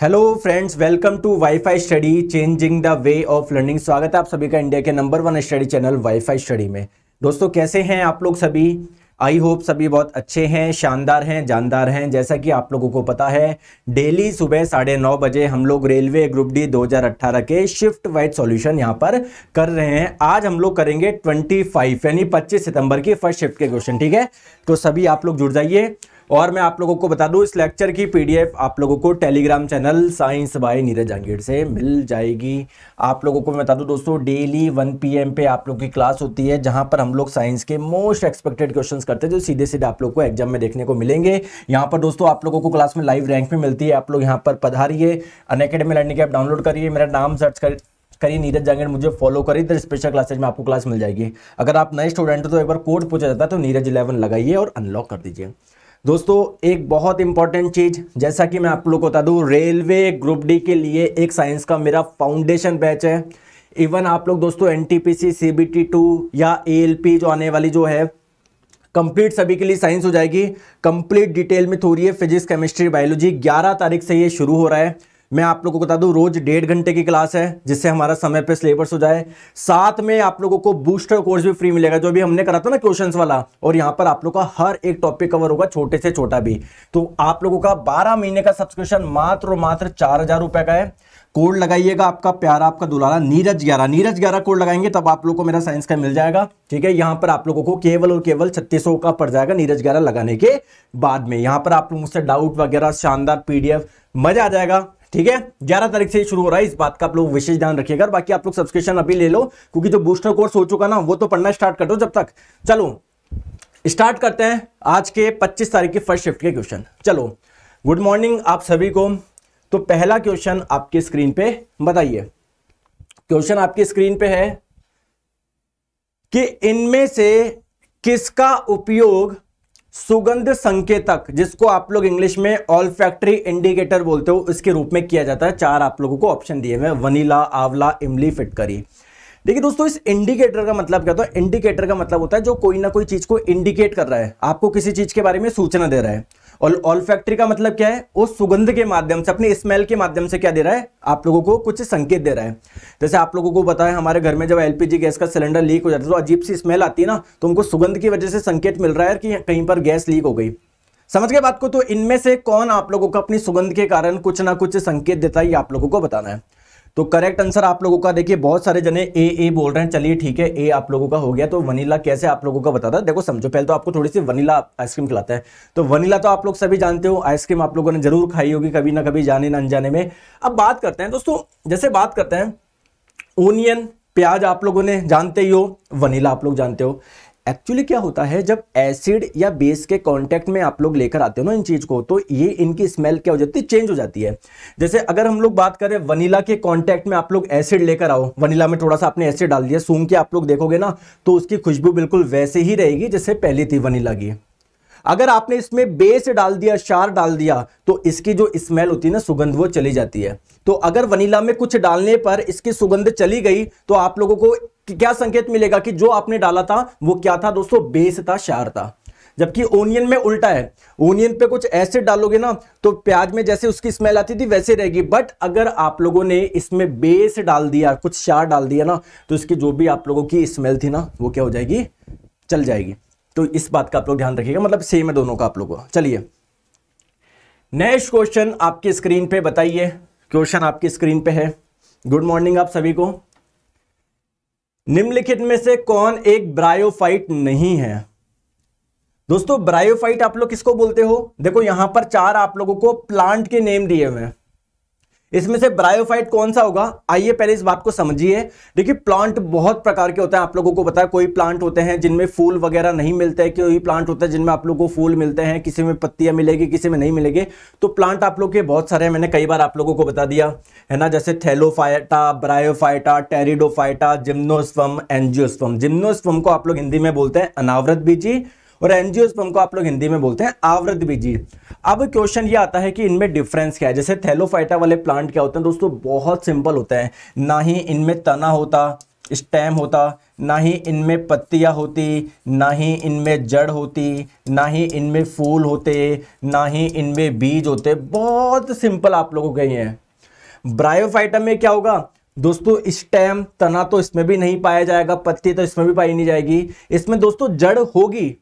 hello friends welcome to WiFi study changing the way of learning स्वागत है आप सभी का इंडिया के number one study channel WiFi study में दोस्तों कैसे हैं आप लोग सभी आई होप सभी बहुत अच्छे हैं शानदार हैं जानदार हैं जैसा कि आप लोगों को पता है डेली सुबह साढ़े नौ बजे हम लोग रेलवे ग्रुप डी 2018 के शिफ्ट वाइज सॉल्यूशन यहां पर कर रहे हैं आज हम लोग करेंगे 25 यानी 25 सितंबर की फर्स्ट शिफ्ट के क्वेश्चन ठीक है तो सभी आप लोग जुड़ जाइए और मैं आप लोगों को बता दूं इस लेक्चर की पीडीएफ आप लोगों को Telegram channel science by Neeraj Jahangir से मिल जाएगी आप लोगों को मैं बता दूं दोस्तों डेली 1 पीएम पे आप लोग की क्लास होती है जहां पर हम लोग साइंस के मोस्ट एक्सपेक्टेड क्वेश्चन करते हैं जो सीधे सीधे आप लोग को एग्जाम में देखने को मिलेंगे यहाँ पर दोस्तों आप लोगों को क्लास में लाइव रैंक भी मिलती है आप लोग यहाँ पर पधारिए Unacademy learning app download करिए मेरा नाम सर्च कर करिए नीरज जांगेर मुझे फॉलो करिए इधर स्पेशल क्लासेज में आपको क्लास मिल जाएगी अगर आप नए स्टूडेंट हो तो एक बार कोड पूछा जाता है तो नीरज इलेवन लगाइए और अनलॉक कर दीजिए दोस्तों एक बहुत इंपॉर्टेंट चीज़ जैसा कि मैं आप लोग को बता दू रेलवे ग्रुप डी के लिए एक साइंस का मेरा फाउंडेशन बैच है इवन आप लोग दोस्तों N T P C C B T two या ए एल पी जो आने वाली जो है कंप्लीट सभी के लिए साइंस हो जाएगी कंप्लीट डिटेल में थोड़ी है फिजिक्स केमिस्ट्री बायोलॉजी 11 तारीख से ये शुरू हो रहा है मैं आप लोगों को बता दूं रोज डेढ़ घंटे की क्लास है जिससे हमारा समय पे सिलेबस हो जाए साथ में आप लोगों को बूस्टर कोर्स भी फ्री मिलेगा जो भी हमने करा था ना क्वेश्चन वाला और यहाँ पर आप लोग का हर एक टॉपिक कवर होगा छोटे से छोटा भी तो आप लोगों का बारह महीने का सब्सक्रिप्शन मात्र और मात्र चार हजार का है कोड लगाइएगा आपका प्यारा आपका दुलारा नीरज ग्यारह नीरज ग्यारह कोड लगाएंगे तब आप लोग को मेरा साइंस का मिल जाएगा ठीक है यहाँ पर आप लोगों को केवल और केवल छत्तीस का पड़ जाएगा नीरज ग्यारह लगाने के बाद में यहाँ पर आप लोग मुझसे डाउट वगैरह शानदार पीडीएफ मजा आ जाएगा ठीक है ग्यारह तारीख से शुरू हो रहा है इस बात का आप लोग विशेष ध्यान रखिएगा बाकी आप लोग सब्सक्रिप्शन अभी ले लो क्योंकि जो बूस्टर कोर्स हो चुका ना वो तो पढ़ना स्टार्ट कर दो जब तक चलो स्टार्ट करते हैं आज के पच्चीस तारीख के फर्स्ट शिफ्ट के क्वेश्चन चलो गुड मॉर्निंग आप सभी को तो पहला क्वेश्चन आपके स्क्रीन पे बताइए क्वेश्चन आपकी स्क्रीन पे है कि इनमें से किसका उपयोग सुगंध संकेतक जिसको आप लोग इंग्लिश में ऑल फैक्ट्री इंडिकेटर बोलते हो इसके रूप में किया जाता है चार आप लोगों को ऑप्शन दिए हुए वनीला आंवला इमली फिटकरी देखिए दोस्तों इस इंडिकेटर का मतलब क्या होता है इंडिकेटर का मतलब होता है जो कोई ना कोई चीज को इंडिकेट कर रहा है आपको किसी चीज के बारे में सूचना दे रहा है और ऑलफैक्ट्री का मतलब क्या है वो सुगंध के माध्यम से अपने स्मेल के माध्यम से क्या दे रहा है आप लोगों को कुछ संकेत दे रहा है जैसे आप लोगों को पता है हमारे घर में जब एलपीजी गैस का सिलेंडर लीक हो जाता है तो अजीब सी स्मेल आती है ना तो उनको सुगंध की वजह से संकेत मिल रहा है कि कहीं पर गैस लीक हो गई समझ गए बात को तो इनमें से कौन आप लोगों को अपनी सुगंध के कारण कुछ ना कुछ संकेत देता है ये आप लोगों को बताना है तो करेक्ट आंसर आप लोगों का देखिए बहुत सारे जने ए ए बोल रहे हैं चलिए ठीक है ए आप लोगों का हो गया तो वनीला कैसे आप लोगों का बताता है देखो समझो पहले तो आपको थोड़ी सी वनीला आइसक्रीम खिलाता है तो वनीला तो आप लोग सभी जानते हो आइसक्रीम आप लोगों ने जरूर खाई होगी कभी ना कभी जाने ना अनजाने में अब बात करते हैं दोस्तों जैसे बात करते हैं ओनियन प्याज आप लोगों ने जानते ही हो वनीला आप लोग जानते हो एक्चुअली क्या होता है जब एसिड या बेस के कांटेक्ट में आप लोग लेकर आते हो ना इन चीज को तो ये इनकी स्मेल क्या हो जाती है चेंज हो जाती है जैसे अगर हम लोग बात करें वनीला के कांटेक्ट में आप लोग एसिड लेकर आओ वनीला में थोड़ा सा आपने एसिड डाल दिया सूंघ के आप लोग देखोगे ना तो उसकी खुशबू बिल्कुल वैसे ही रहेगी जैसे पहली थी वनीला की अगर आपने इसमें बेस डाल दिया शार डाल दिया तो इसकी जो स्मेल होती है ना सुगंध वो चली जाती है तो अगर वनीला में कुछ डालने पर इसकी सुगंध चली गई तो आप लोगों को क्या संकेत मिलेगा कि जो आपने डाला था वो क्या था दोस्तों बेस था शार था जबकि ओनियन में उल्टा है ओनियन पे कुछ एसिड डालोगे ना तो प्याज में जैसे उसकी स्मेल आती थी वैसे रहेगी बट अगर आप लोगों ने इसमें बेस डाल दिया कुछ शार डाल दिया ना तो इसकी जो भी आप लोगों की स्मेल थी ना वो क्या हो जाएगी चल जाएगी तो इस बात का आप लोग ध्यान रखिएगा मतलब सेम है दोनों का आप लोगों चलिए नेक्स्ट क्वेश्चन आपकी स्क्रीन पे बताइए क्वेश्चन आपकी स्क्रीन पे है गुड मॉर्निंग आप सभी को निम्नलिखित में से कौन एक ब्रायोफाइट नहीं है दोस्तों ब्रायोफाइट आप लोग किसको बोलते हो देखो यहां पर चार आप लोगों को प्लांट के नेम दिए हुए हैं इसमें से ब्रायोफाइट कौन सा होगा आइए पहले इस बात को समझिए देखिए प्लांट बहुत प्रकार के होते हैं आप लोगों को पता है कोई प्लांट होते हैं जिनमें फूल वगैरह नहीं मिलते हैं कोई प्लांट होता है जिनमें आप लोगों को फूल मिलते हैं किसी में पत्तियां मिलेगी किसी में नहीं मिलेगी तो प्लांट आप लोग के बहुत सारे हैं मैंने कई बार आप लोगों को बता दिया है ना जैसे thallophyta bryophyta pteridophyta gymnosperm angiosperm gymnosperm को आप लोग हिंदी में बोलते हैं अनावृत बीजी और एनजीओज हमको आप लोग हिंदी में बोलते हैं आवृत बीजी अब क्वेश्चन ये आता है कि इनमें डिफरेंस क्या है जैसे थैलोफाइटा वाले प्लांट क्या होते हैं दोस्तों बहुत सिंपल होते हैं ना ही इनमें तना होता स्टैम होता ना ही इनमें पत्तियां होती ना ही इनमें जड़ होती ना ही इनमें फूल होते ना ही इनमें बीज होते बहुत सिंपल आप लोगों के हैं ब्रायोफाइटा में क्या होगा दोस्तों स्टैम तना तो इसमें भी नहीं पाया जाएगा पत्ती तो इसमें भी पाई नहीं जाएगी इसमें दोस्तों जड़ होगी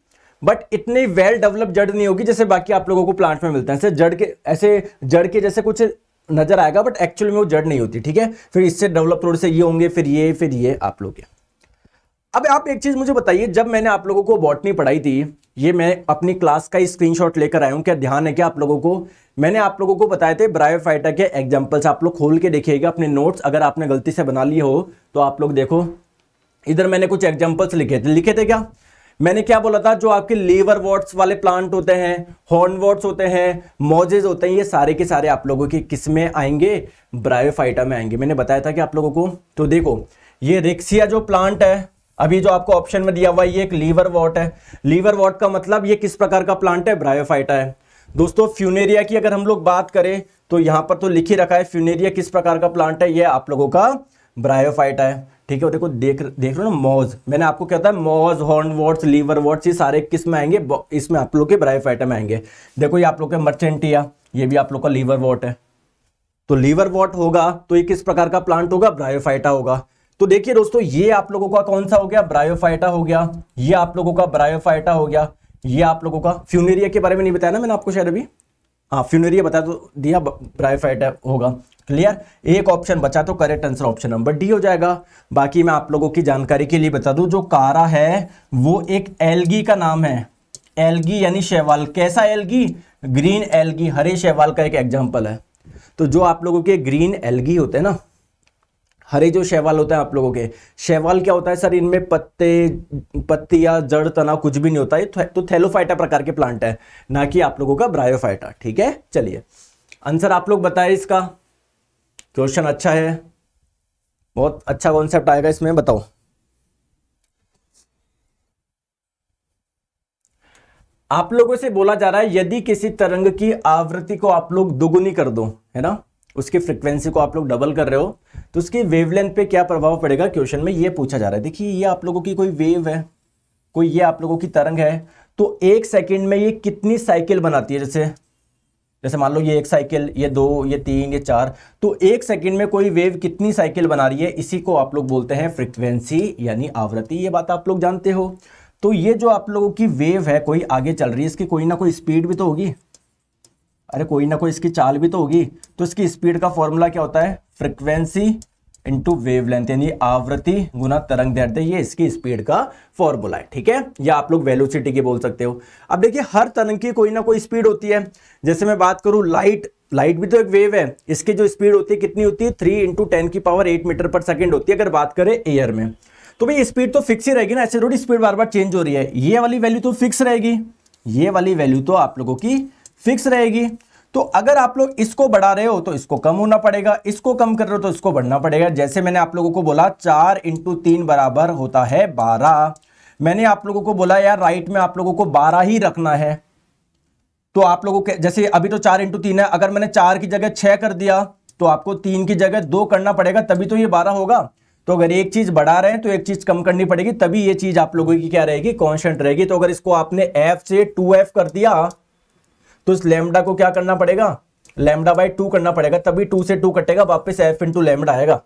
बट इतनी वेल डेवलप जड़ नहीं होगी जैसे बाकी आप लोगों को प्लांट में मिलता है ऐसे जड़ के ऐसे जड़ के जैसे कुछ नजर आएगा बट एक्चुअली में वो जड़ नहीं होती ठीक है फिर इससे डेवलप थोड़े से ये होंगे फिर ये फिर ये आप लोग अब आप एक चीज़ मुझे बताइए जब मैंने आप लोगों को बॉटनी पढ़ाई थी ये मैं अपनी क्लास का स्क्रीनशॉट लेकर आया हूँ क्या ध्यान है क्या आप लोगों को मैंने आप लोगों को बताए थे ब्रायोफाइटा के एग्जाम्पल्स आप लोग खोल के देखिएगा अपने नोट्स अगर आपने गलती से बना लिए हो तो आप लोग देखो इधर मैंने कुछ एग्जाम्पल्स लिखे थे लिखे थे क्या मैंने क्या बोला था जो आपके लीवर वॉट्स वाले प्लांट होते हैं हॉर्न वॉट्स होते हैं मोजेज होते हैं ये सारे के सारे आप लोगों के किस में आएंगे ब्रायोफाइटा में आएंगे मैंने बताया था कि आप लोगों को तो देखो ये रिक्सिया जो प्लांट है अभी जो आपको ऑप्शन में दिया हुआ है ये एक लीवर वॉट है लीवर वॉट का मतलब ये किस प्रकार का प्लांट है ब्रायोफाइटा है दोस्तों फ्यूनेरिया की अगर हम लोग बात करें तो यहाँ पर तो लिखी रखा है फ्यूनेरिया किस प्रकार का प्लांट है ये आप लोगों का ब्रायोफाइटा है ठीक है और देखो देख देख लो ना मॉज मैंने आपको क्या था moss hornworts liverworts ये सारे किस में आएंगे इसमें आप लोग के ब्राइफ आइटम आएंगे देखो ये आप लोग के मर्चेंटिया ये भी आप लोग का लीवर वॉट है तो लीवर वॉट होगा तो ये किस प्रकार का प्लांट होगा ब्रायोफाइटा होगा तो देखिए दोस्तों ये आप लोगों का कौन सा हो गया ब्रायोफाइटा हो गया ये आप लोगों का ब्रायोफाइटा हो गया ये आप लोगों का फ्यूनेरिया के बारे में नहीं बताया ना मैंने आपको शायद अभी हाँ फ्यूनेरिया बताया तो दिया ब्रायोफाइटा होगा क्लियर एक ऑप्शन बचा तो correct answer option number D हो जाएगा बाकी मैं आप लोगों की जानकारी के लिए बता दूं जो कारा है वो एक एलगी का नाम है एलगी यानी शैवाल कैसा एलगी ग्रीन एलगी हरे शैवाल का एक एग्जाम्पल है तो जो आप लोगों के ग्रीन एलगी होते हैं ना हरे जो शैवाल होते हैं आप लोगों के शैवाल क्या होता है सर इनमें पत्ते पत्तियां जड़ तना कुछ भी नहीं होता है तो थैलोफाइटा प्रकार के प्लांट है ना कि आप लोगों का ब्रायोफाइटा ठीक है चलिए आंसर आप लोग बताए इसका क्वेश्चन अच्छा है बहुत अच्छा कॉन्सेप्ट आएगा इसमें बताओ आप लोगों से बोला जा रहा है यदि किसी तरंग की आवृत्ति को आप लोग दुगुनी कर दो है ना उसकी फ्रिक्वेंसी को आप लोग डबल कर रहे हो तो उसकी वेवलेंथ पे क्या प्रभाव पड़ेगा क्वेश्चन में ये पूछा जा रहा है देखिए ये आप लोगों की कोई वेव है कोई ये आप लोगों की तरंग है तो एक सेकेंड में ये कितनी साइकिल बनाती है जैसे जैसे मान लो ये एक साइकिल ये दो ये तीन ये चार तो एक सेकंड में कोई वेव कितनी साइकिल बना रही है इसी को आप लोग बोलते हैं फ्रिक्वेंसी यानी आवृत्ति ये बात आप लोग जानते हो तो ये जो आप लोगों की वेव है कोई आगे चल रही है इसकी कोई ना कोई स्पीड भी तो होगी अरे कोई ना कोई इसकी चाल भी तो होगी तो इसकी स्पीड का फॉर्मूला क्या होता है फ्रिक्वेंसी इंटू वेव लेंथ यानी आवृत्ति गुना तरंग दैर्ध्य ये इसकी स्पीड का फॉर्मूला है ठीक है या आप लोग वेलोसिटी की बोल सकते हो अब देखिए हर तरंग की कोई ना कोई स्पीड होती है जैसे मैं बात करूं लाइट लाइट भी तो एक वेव है इसकी जो स्पीड होती है कितनी होती है थ्री इंटू टेन की power eight metre per second होती है अगर बात करें एयर में तो भाई स्पीड तो फिक्स ही रहेगी ना ऐसे थोड़ी स्पीड बार बार चेंज हो रही है ये वाली वैल्यू तो फिक्स रहेगी ये वाली वैल्यू तो आप लोगों की फिक्स रहेगी तो अगर आप लोग इसको बढ़ा रहे हो तो इसको कम होना पड़ेगा इसको कम कर रहे हो तो इसको बढ़ना पड़ेगा जैसे मैंने आप लोगों को बोला चार इंटू तीन बराबर होता है बारह मैंने आप लोगों को बोला यार राइट में आप लोगों को बारह ही रखना है तो आप लोगों के जैसे अभी तो चार इंटू तीन है अगर मैंने चार की जगह छह कर दिया तो आपको तीन की जगह दो करना पड़ेगा तभी तो ये बारह होगा तो अगर एक चीज़ बढ़ा रहे हैं तो एक चीज़ कम करनी पड़ेगी तभी ये चीज़ आप लोगों की क्या रहेगी कॉन्स्टेंट रहेगी तो अगर इसको आपने एफ से टू एफ कर दिया तो इस लेमडा को क्या करना पड़ेगा लेमडा बाई टू करना पड़ेगा तभी टू से टू कटेगा वापस एफ इंटू लेमडा आएगा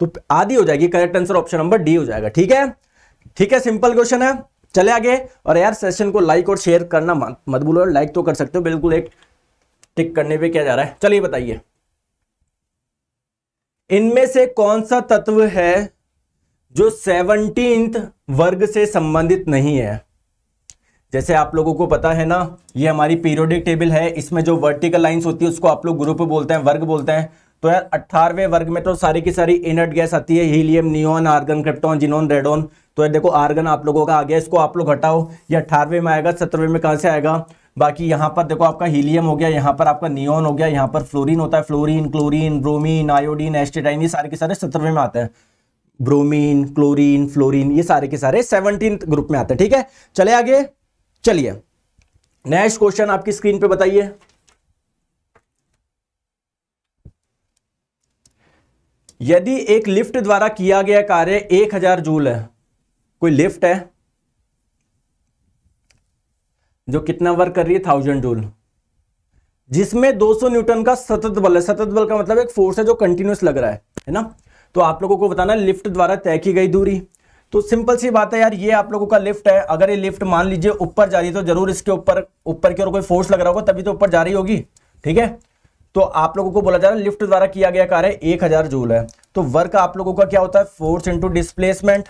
तो आधी हो जाएगी correct answer option number D हो जाएगा ठीक है ठीक है सिंपल क्वेश्चन है चले आगे और यार सेशन को लाइक और शेयर करना मत भूलो लाइक तो कर सकते हो बिल्कुल एक टिक करने पे क्या जा रहा है चलिए बताइए इनमें से कौन सा तत्व है जो सेवनटींथ वर्ग से संबंधित नहीं है जैसे आप लोगों को पता है ना ये हमारी पीरियोडिक टेबल है इसमें जो वर्टिकल लाइंस होती है उसको आप लोग ग्रुप बोलते हैं वर्ग बोलते हैं तो यार अट्ठारहवें वर्ग में तो सारी की सारी इनर्ट गैस आती है helium neon argon krypton xenon radon तो यार देखो आर्गन आप लोगों का आ गया इसको आप लोग हटाओ ये अट्ठारहवें में आएगा सत्रहवें में कहाँ से आएगा बाकी यहाँ पर देखो आपका हीलियम हो गया यहाँ पर आपका नियोन हो गया यहाँ पर फ्लोरिन होता है fluorine chlorine bromine iodine astatine ये सारे के सारे सत्रहवें में आते हैं ब्रोमीन क्लोरीन फ्लोरीन ये सारे के सारे सेवनटीन ग्रुप में आते हैं ठीक है चले आगे चलिए नेक्स्ट क्वेश्चन आपकी स्क्रीन पे बताइए यदि एक लिफ्ट द्वारा किया गया कार्य एक हजार जूल है कोई लिफ्ट है जो कितना वर्क कर रही है थाउजेंड जूल जिसमें 200 न्यूटन का सतत बल है सतत बल का मतलब एक फोर्स है जो कंटिन्यूस लग रहा है है ना तो आप लोगों को बताना लिफ्ट द्वारा तय की गई दूरी तो सिंपल सी बात है यार ये आप लोगों का लिफ्ट है अगर ये लिफ्ट मान लीजिए ऊपर जा रही है तो जरूर इसके ऊपर ऊपर की ओर कोई फोर्स लग रहा होगा तभी तो ऊपर जा रही होगी ठीक है तो आप लोगों को बोला जा रहा है लिफ्ट द्वारा किया गया कार्य एक हजार जूल है तो वर्क आप लोगों का क्या होता है फोर्स इंटू डिस्प्लेसमेंट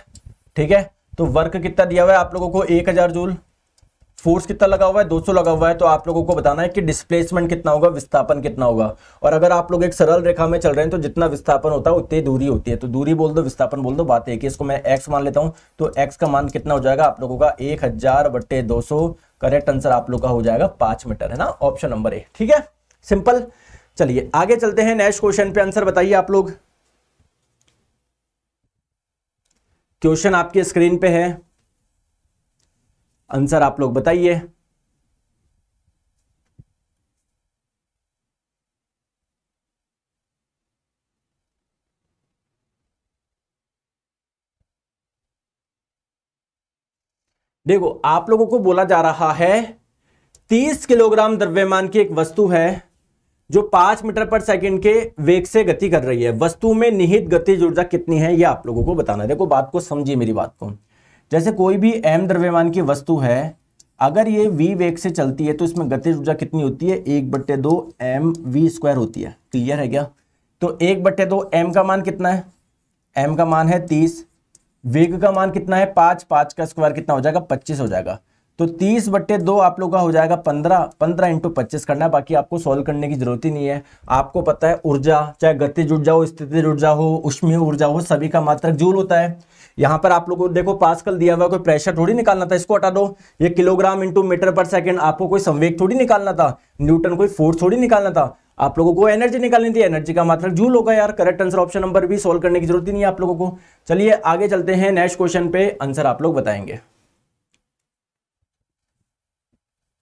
ठीक है तो वर्क कितना दिया हुआ है आप लोगों को एक हजार जूल फोर्स कितना लगा हुआ है 200 लगा हुआ है तो आप लोगों को बताना है कि डिस्प्लेसमेंट कितना होगा विस्थापन कितना होगा और अगर आप लोग एक सरल रेखा में चल रहे हैं तो जितना विस्थापन होता है उतनी दूरी होती है तो दूरी बोल दो विस्थापन बोल दो बात कि इसको मैं एक्स मान लेता हूं तो एक्स का मान कितना हो जाएगा आप लोगों का एक हजार दो करेक्ट आंसर आप लोग का हो जाएगा पांच मीटर है ना ऑप्शन नंबर ए ठीक है सिंपल चलिए आगे चलते हैं नेक्स्ट क्वेश्चन पे आंसर बताइए आप लोग क्वेश्चन आपके स्क्रीन पे है आंसर आप लोग बताइए देखो आप लोगों को बोला जा रहा है तीस किलोग्राम द्रव्यमान की एक वस्तु है जो पांच मीटर पर सेकंड के वेग से गति कर रही है वस्तु में निहित गतिज ऊर्जा कितनी है यह आप लोगों को बताना देखो बात को समझिए मेरी बात को जैसे कोई भी एम द्रव्यमान की वस्तु है अगर ये वी वेग से चलती है तो इसमें गतिज ऊर्जा कितनी होती है एक बट्टे दो एम वी स्क्वायर होती है क्लियर है क्या तो एक बट्टे दो एम का मान कितना है एम का मान है तीस वेग का मान कितना है पांच पांच का स्क्वायर कितना हो जाएगा पच्चीस हो जाएगा तो तीस बट्टे दो आप लोग का हो जाएगा पंद्रह पंद्रह इंटू पच्चीस करना है बाकी आपको सॉल्व करने की जरूरत ही नहीं है आपको पता है ऊर्जा चाहे गति जुड़ हो स्थिति जुड़ हो उष्मीय ऊर्जा हो सभी का मात्रक जूल होता है यहां पर आप लोगों को देखो पास कल दिया हुआ कोई प्रेशर थोड़ी निकालना था इसको हटा दो ये kilogram into metre per second आपको कोई संवेक थोड़ी निकालना था न्यूटन कोई फोर्स थोड़ी निकालना था आप लोगों को एनर्जी निकालनी थी एनर्जी का मात्र जूल होगा यार करेक्ट आंसर ऑप्शन नंबर भी सोल्व करने की जरूरत ही नहीं है आप लोगों को चलिए आगे चलते हैं नेक्स्ट क्वेश्चन पे आंसर आप लोग बताएंगे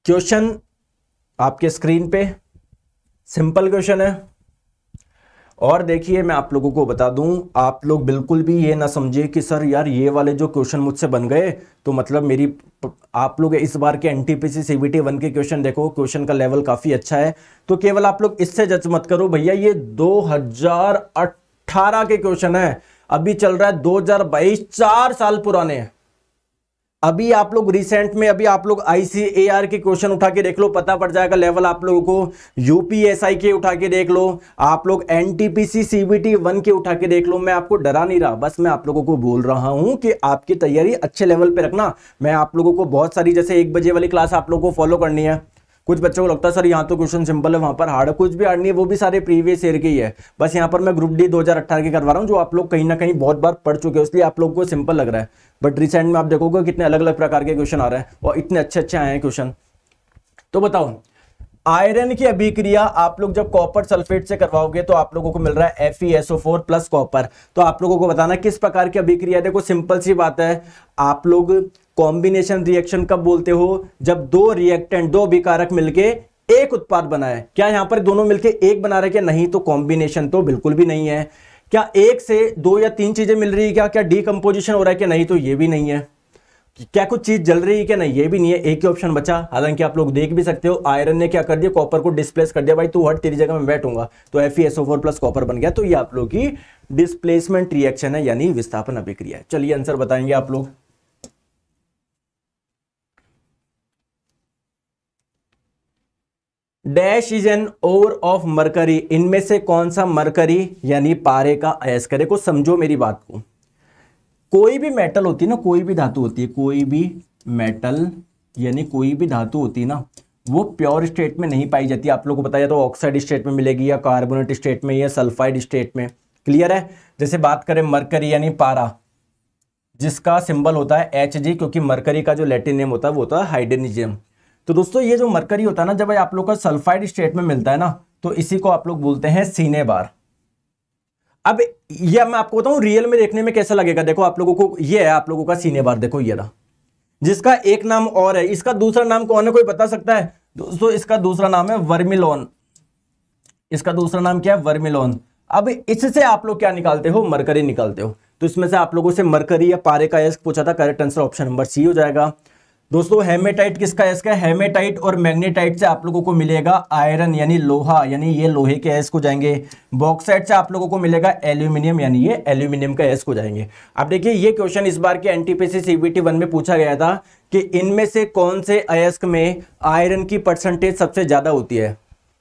क्वेश्चन आपके स्क्रीन पे सिंपल क्वेश्चन है और देखिए मैं आप लोगों को बता दूं आप लोग बिल्कुल भी ये ना समझिए कि सर यार ये वाले जो क्वेश्चन मुझसे बन गए तो मतलब मेरी आप लोग इस बार के एनटीपीसी सीबीटी वन के क्वेश्चन देखो क्वेश्चन का लेवल काफ़ी अच्छा है तो केवल आप लोग इससे जज मत करो भैया ये 2018 के क्वेश्चन है अभी चल रहा है 2022 चार साल पुराने हैं अभी आप लोग रिसेंट में अभी आप लोग आईसीएआर के क्वेश्चन उठा के देख लो पता पड़ जाएगा लेवल आप लोगों को यूपीएसआई के उठा के देख लो आप लोग एनटीपीसी सीबीटी वन के उठा के देख लो मैं आपको डरा नहीं रहा बस मैं आप लोगों को बोल रहा हूं कि आपकी तैयारी अच्छे लेवल पे रखना मैं आप लोगों को बहुत सारी जैसे एक बजे वाली क्लास आप लोगों को फॉलो करनी है कुछ बच्चों को लगता है सर यहाँ तो क्वेश्चन सिंपल है वहाँ पर हार्ड है कुछ भी हार्ड नहीं है वो भी सारे प्रीवियस ईयर के ही है बस यहाँ पर मैं ग्रुप डी 2018 के करवा रहा हूँ जो आप लोग कहीं ना कहीं बहुत बार पढ़ चुके हैं इसलिए आप लोग को सिंपल लग रहा है बट रिसेंट में आप देखोगे कितने अलग अलग प्रकार के क्वेश्चन आ रहे हैं और इतने अच्छे अच्छे आए हैं क्वेश्चन तो बताओ आयरन की अभिक्रिया आप लोग जब कॉपर सल्फेट से करवाओगे तो आप लोगों को मिल रहा है FeSO4 प्लस कॉपर तो आप लोगों को बताना किस प्रकार की अभिक्रिया देखो सिंपल सी बात है आप लोग कॉम्बिनेशन रिएक्शन कब बोलते हो जब दो रिएक्टेंट दो विकारक मिलके एक उत्पाद बनाए क्या यहां पर दोनों मिलके एक बना रहे क्या नहीं तो कॉम्बिनेशन तो बिल्कुल भी नहीं है क्या एक से दो या तीन चीजें मिल रही है क्या क्या डीकम्पोजिशन हो रहा है क्या नहीं तो ये भी नहीं है क्या कुछ चीज जल रही है क्या नहीं ये भी नहीं है एक ही ऑप्शन बचा हालांकि आप लोग देख भी सकते हो आयरन ने क्या कर दिया कॉपर को डिस्प्लेस कर दिया भाई तू हट तेरी जगह मैं बैठूंगा तो F E SO four plus copper बन गया तो ये आप लोग की डिस्प्लेसमेंट रिएक्शन है यानी विस्थापन अभिक्रिया चलिए आंसर बताएंगे आप लोग dash is an ore of mercury इनमें से कौन सा मरकरी यानी पारे का अयस करे को समझो मेरी बात को कोई भी मेटल होती है ना कोई भी धातु होती है कोई भी मेटल यानी कोई भी धातु होती है ना वो प्योर स्टेट में नहीं पाई जाती आप लोग को बताया तो ऑक्साइड स्टेट में मिलेगी या कार्बोनेट स्टेट में या सल्फाइड स्टेट में क्लियर है जैसे बात करें मरकरी यानी पारा जिसका सिंबल होता है एच क्योंकि मरकरी का जो लेटिन नेम होता है वो होता है हाइड्रेनिजियम तो दोस्तों ये जो मरकरी होता है ना जब आप लोग का सल्फाइड स्टेट में मिलता है ना तो इसी को आप लोग बोलते हैं सीने बार अब ये मैं आपको बताऊं रियल में देखने में कैसा लगेगा देखो आप लोगों को ये है आप लोगों का सीने बार देखो ये रहा जिसका एक नाम और है इसका दूसरा नाम कौन है कोई बता सकता है दोस्तों इसका दूसरा नाम है वर्मिलोन इसका दूसरा नाम क्या है वर्मिलोन अब इससे आप लोग क्या निकालते हो मरकरी निकालते हो तो इसमें से आप लोगों से मरकरी या पारे का एस्क पूछा था correct answer option number C हो जाएगा दोस्तों हेमेटाइट किसका एस का हेमेटाइट और मैग्नेटाइट से आप लोगों को मिलेगा आयरन यानी लोहा यानी ये लोहे के एस को जाएंगे बॉक्साइट से आप लोगों को मिलेगा एल्यूमिनियम यानी ये एल्यूमिनियम का एस को जाएंगे अब देखिए ये क्वेश्चन इस बार के एनटीपीसी सीबीटी वन में पूछा गया था कि इनमें से कौन से अयस्क में आयरन की परसेंटेज सबसे ज़्यादा होती है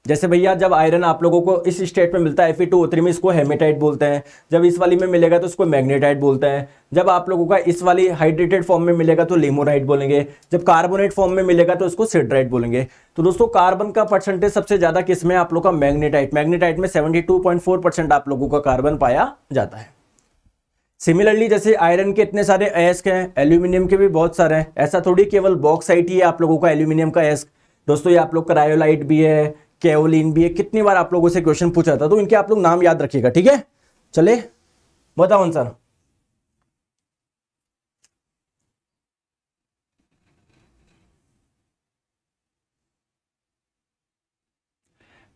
जैसे भैया जब आयरन आप लोगों को इस स्टेट में मिलता है एफ टू में इसको हेमेटाइट बोलते हैं जब इस वाली में मिलेगा तो इसको मैग्नेटाइट बोलते हैं जब आप लोगों का इस वाली हाइड्रेटेड फॉर्म में मिलेगा तो लेमोनाइट बोलेंगे जब कार्बोनेट फॉर्म में मिलेगा तो इसको सिड्राइट बोलेंगे तो दोस्तों कार्बन का परसेंटेज सबसे ज़्यादा किस में आप लोग का मैग्नेटाइट मैग्नेटाइट में सेवेंटी आप लोगों का कार्बन पाया जाता है सिमिलरली जैसे आयरन के इतने सारे एस्क हैं एल्यूमिनियम के भी बहुत सारे हैं ऐसा थोड़ी केवल बॉक्साइट ही है आप लोगों का एल्यूमिनियम का एस्क दोस्तों ये आप लोग का रायोलाइट भी है केवलिन भी है कितनी बार आप लोगों से क्वेश्चन पूछा था तो इनके आप लोग नाम याद रखिएगा ठीक है चले बताओ आंसर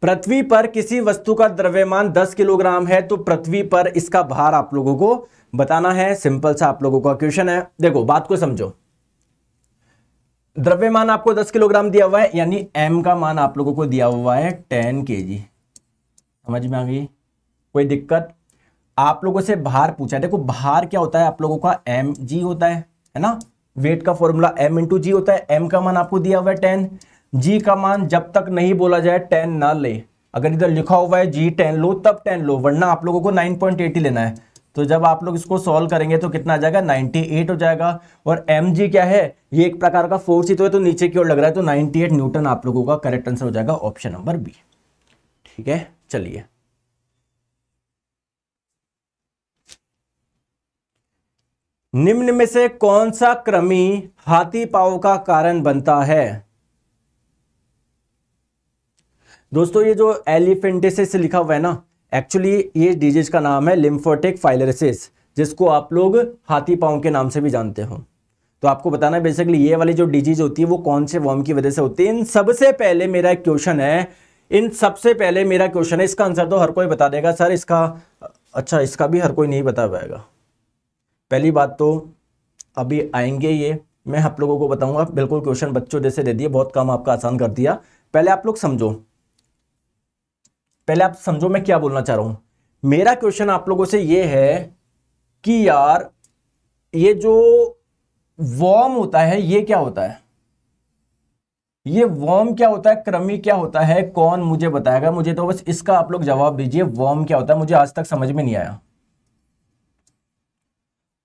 पृथ्वी पर किसी वस्तु का द्रव्यमान 10 किलोग्राम है तो पृथ्वी पर इसका भार आप लोगों को बताना है सिंपल सा आप लोगों का क्वेश्चन है देखो बात को समझो द्रव्यमान आपको 10 किलोग्राम दिया हुआ है यानी एम का मान आप लोगों को दिया हुआ है टेन के समझ में आ गई कोई दिक्कत आप लोगों से भार पूछा देखो भार क्या होता है आप लोगों का एम जी होता है है ना वेट का फॉर्मूला एम इंटू जी होता है एम का मान आपको दिया हुआ है टेन जी का मान जब तक नहीं बोला जाए टेन ना ले अगर इधर लिखा हुआ है जी टेन लो तब टेन लो वरना आप लोगों को नाइन पॉइंट एटी लेना है तो जब आप लोग इसको सॉल्व करेंगे तो कितना आ जाएगा 98 हो जाएगा और एम क्या है ये एक प्रकार का फोर्स ही तो है तो नीचे की ओर लग रहा है तो 98 न्यूटन आप लोगों का करेक्ट आंसर हो जाएगा ऑप्शन नंबर बी ठीक है चलिए निम्न में से कौन सा क्रमी हाथी पाओ का कारण बनता है दोस्तों ये जो एलिफेंटेसिस लिखा हुआ है ना एक्चुअली ये डिजीज का नाम है लिम्फोटिक फाइलरसिस जिसको आप लोग हाथी पाँव के नाम से भी जानते हो तो आपको बताना है बेसिकली ये वाली जो डिजीज होती है वो कौन से वॉर्म की वजह से होती है इन सबसे पहले मेरा एक क्वेश्चन है इन सबसे पहले मेरा क्वेश्चन है इसका आंसर तो हर कोई बता देगा सर इसका अच्छा इसका भी हर कोई नहीं बता पाएगा पहली बात तो अभी आएंगे ये मैं आप लोगों को बताऊंगा बिल्कुल क्वेश्चन बच्चों जैसे दे दिए बहुत काम आपका आसान कर दिया पहले आप लोग समझो पहले आप समझो मैं क्या बोलना चाह रहा हूं मेरा क्वेश्चन आप लोगों से ये है कि यार ये जो वॉर्म होता है ये क्या होता है ये वॉर्म क्या होता है क्रमी क्या होता है कौन मुझे बताएगा मुझे तो बस इसका आप लोग जवाब दीजिए वॉर्म क्या होता है मुझे आज तक समझ में नहीं आया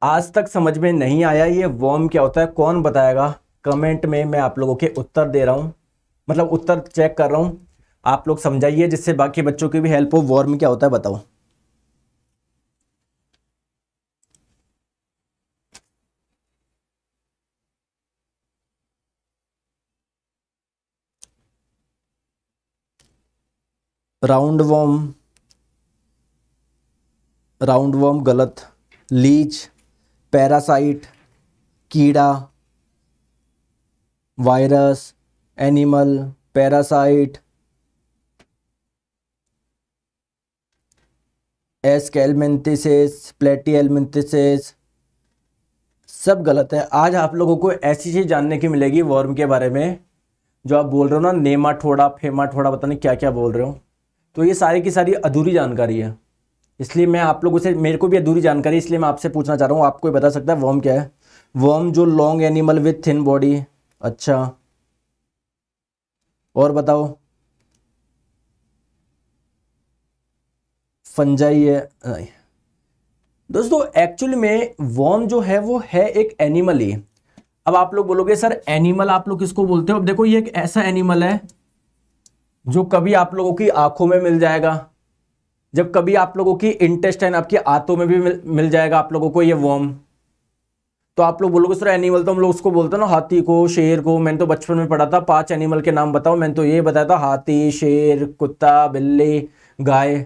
आज तक समझ में नहीं आया ये वॉर्म क्या होता है कौन बताएगा कमेंट में मैं आप लोगों के उत्तर दे रहा हूं मतलब उत्तर चेक कर रहा हूं आप लोग समझाइए जिससे बाकी बच्चों की भी हेल्प हो वॉर में क्या होता है बताओ राउंड वॉम राउंड वॉम गलत लीच पैरासाइट कीड़ा virus animal parasite aschelminthes platyhelminthes सब गलत है आज आप लोगों को ऐसी चीज़ जानने की मिलेगी वॉर्म के बारे में जो आप बोल रहे हो ना नेमा ठोड़ा फेमा ठोड़ा पता नहीं क्या क्या बोल रहे हो तो ये सारी की सारी अधूरी जानकारी है इसलिए मैं आप लोगों से मेरे को भी अधूरी जानकारी इसलिए मैं आपसे पूछना चाह रहा हूँ आपको बता सकता है वर्म क्या है वर्म जो long animal with thin body अच्छा और बताओ फंजाई है दोस्तों एक्चुअली में वॉर्म जो है वो है एक एनिमल ही अब आप लोग बोलोगे सर एनिमल आप लोग किसको बोलते हो अब देखो ये एक ऐसा एनिमल है जो कभी आप लोगों की आंखों में मिल जाएगा जब कभी आप लोगों की इंटेस्टाइन आपकी आंतों में भी मिल, मिल जाएगा आप लोगों को ये वॉर्म तो आप लोग बोलोगे सर एनिमल तो हम लोग उसको बोलते हैं ना हाथी को शेर को मैंने तो बचपन में पढ़ा था पांच एनिमल के नाम बताओ मैंने तो ये बताया था हाथी शेर कुत्ता बिल्ली गाय